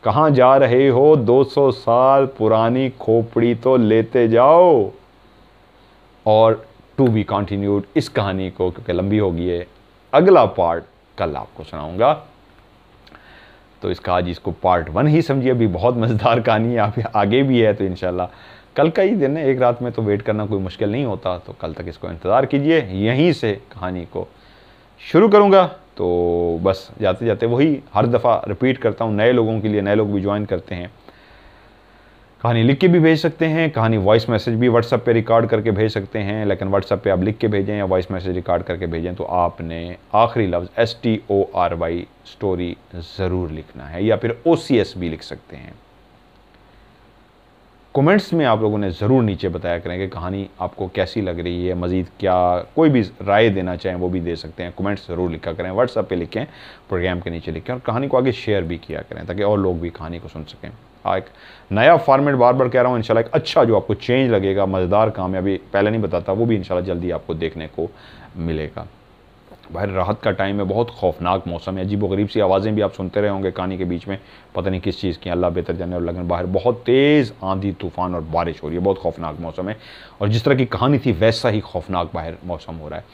कहाँ जा रहे हो 200 साल पुरानी खोपड़ी तो लेते जाओ और टू बी कंटिन्यूड इस कहानी को क्योंकि लंबी होगी है अगला पार्ट कल आपको सुनाऊंगा तो इसका आज इसको पार्ट वन ही समझिए अभी बहुत मज़ेदार कहानी है आप आगे भी है तो इनशाला कल का ही दिन है एक रात में तो वेट करना कोई मुश्किल नहीं होता तो कल तक इसको इंतज़ार कीजिए यहीं से कहानी को शुरू करूँगा तो बस जाते जाते वही हर दफ़ा रिपीट करता हूँ नए लोगों के लिए नए लोग भी ज्वाइन करते हैं कहानी लिख के भी भेज सकते हैं कहानी वॉइस मैसेज भी व्हाट्सअप पे रिकॉर्ड करके भेज सकते हैं लेकिन व्हाट्सअप पे आप लिख के भेजें या वॉइस मैसेज रिकॉर्ड करके भेजें तो आपने आखिरी लफ्ज़ S T O R Y story ज़रूर लिखना है या फिर ओ सी एस भी लिख सकते हैं कमेंट्स में आप लोगों ने ज़रूर नीचे बताया करें कि कहानी आपको कैसी लग रही है मज़ीद क्या कोई भी राय देना चाहें वो भी दे सकते हैं कमेंट्स ज़रूर लिखा करें व्हाट्सअप पे लिखें प्रोग्राम के नीचे लिखें और कहानी को आगे शेयर भी किया करें ताकि और लोग भी कहानी को सुन सकें एक नया फॉर्मेट बार बार कह रहा हूँ इन एक अच्छा जो आपको चेंज लगेगा मज़ेदार कामयाबी पहले नहीं बताता वो भी इनशाला जल्दी आपको देखने को मिलेगा भाई राहत का टाइम है बहुत खौफनाक मौसम है अजीब गरीब सी आवाज़ें भी आप सुनते रहे होंगे कहानी के बीच में पता नहीं किस चीज़ की अल्लाह बेहतर जाने और लगन बाहर बहुत तेज़ आंधी तूफान और बारिश हो रही है बहुत खौफनाक मौसम है और जिस तरह की कहानी थी वैसा ही खौफनाक बाहर मौसम हो रहा है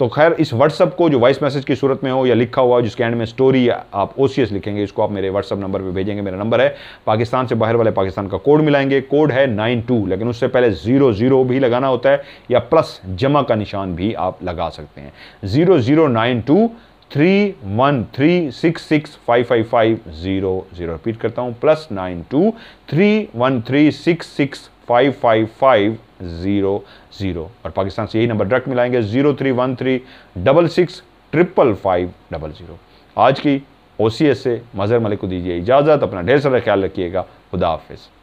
तो खैर इस व्हाट्सअप को जो वॉइस मैसेज की सूरत में हो या लिखा हुआ हो जिसके एंड में स्टोरी आप ओ लिखेंगे इसको आप मेरे व्हाट्सअप नंबर पर भेजेंगे मेरा नंबर है पाकिस्तान से बाहर वाले पाकिस्तान का कोड मिलाएंगे कोड है नाइन टू लेकिन उससे पहले ज़ीरो ज़ीरो भी लगाना होता है या प्लस जमा का निशान भी आप लगा सकते हैं zero zero nine two three one three six six five five five zero zero repeat करता हूँ plus nine two three one three six six five five five zero zero और पाकिस्तान से यही नंबर डायरेक्ट मिलाएंगे zero three one three double six triple five double zero आज की ओ से मज़हर मलिक को दीजिए इजाज़त अपना ढेर सारा ख्याल रखिएगा खुदा हाफिज़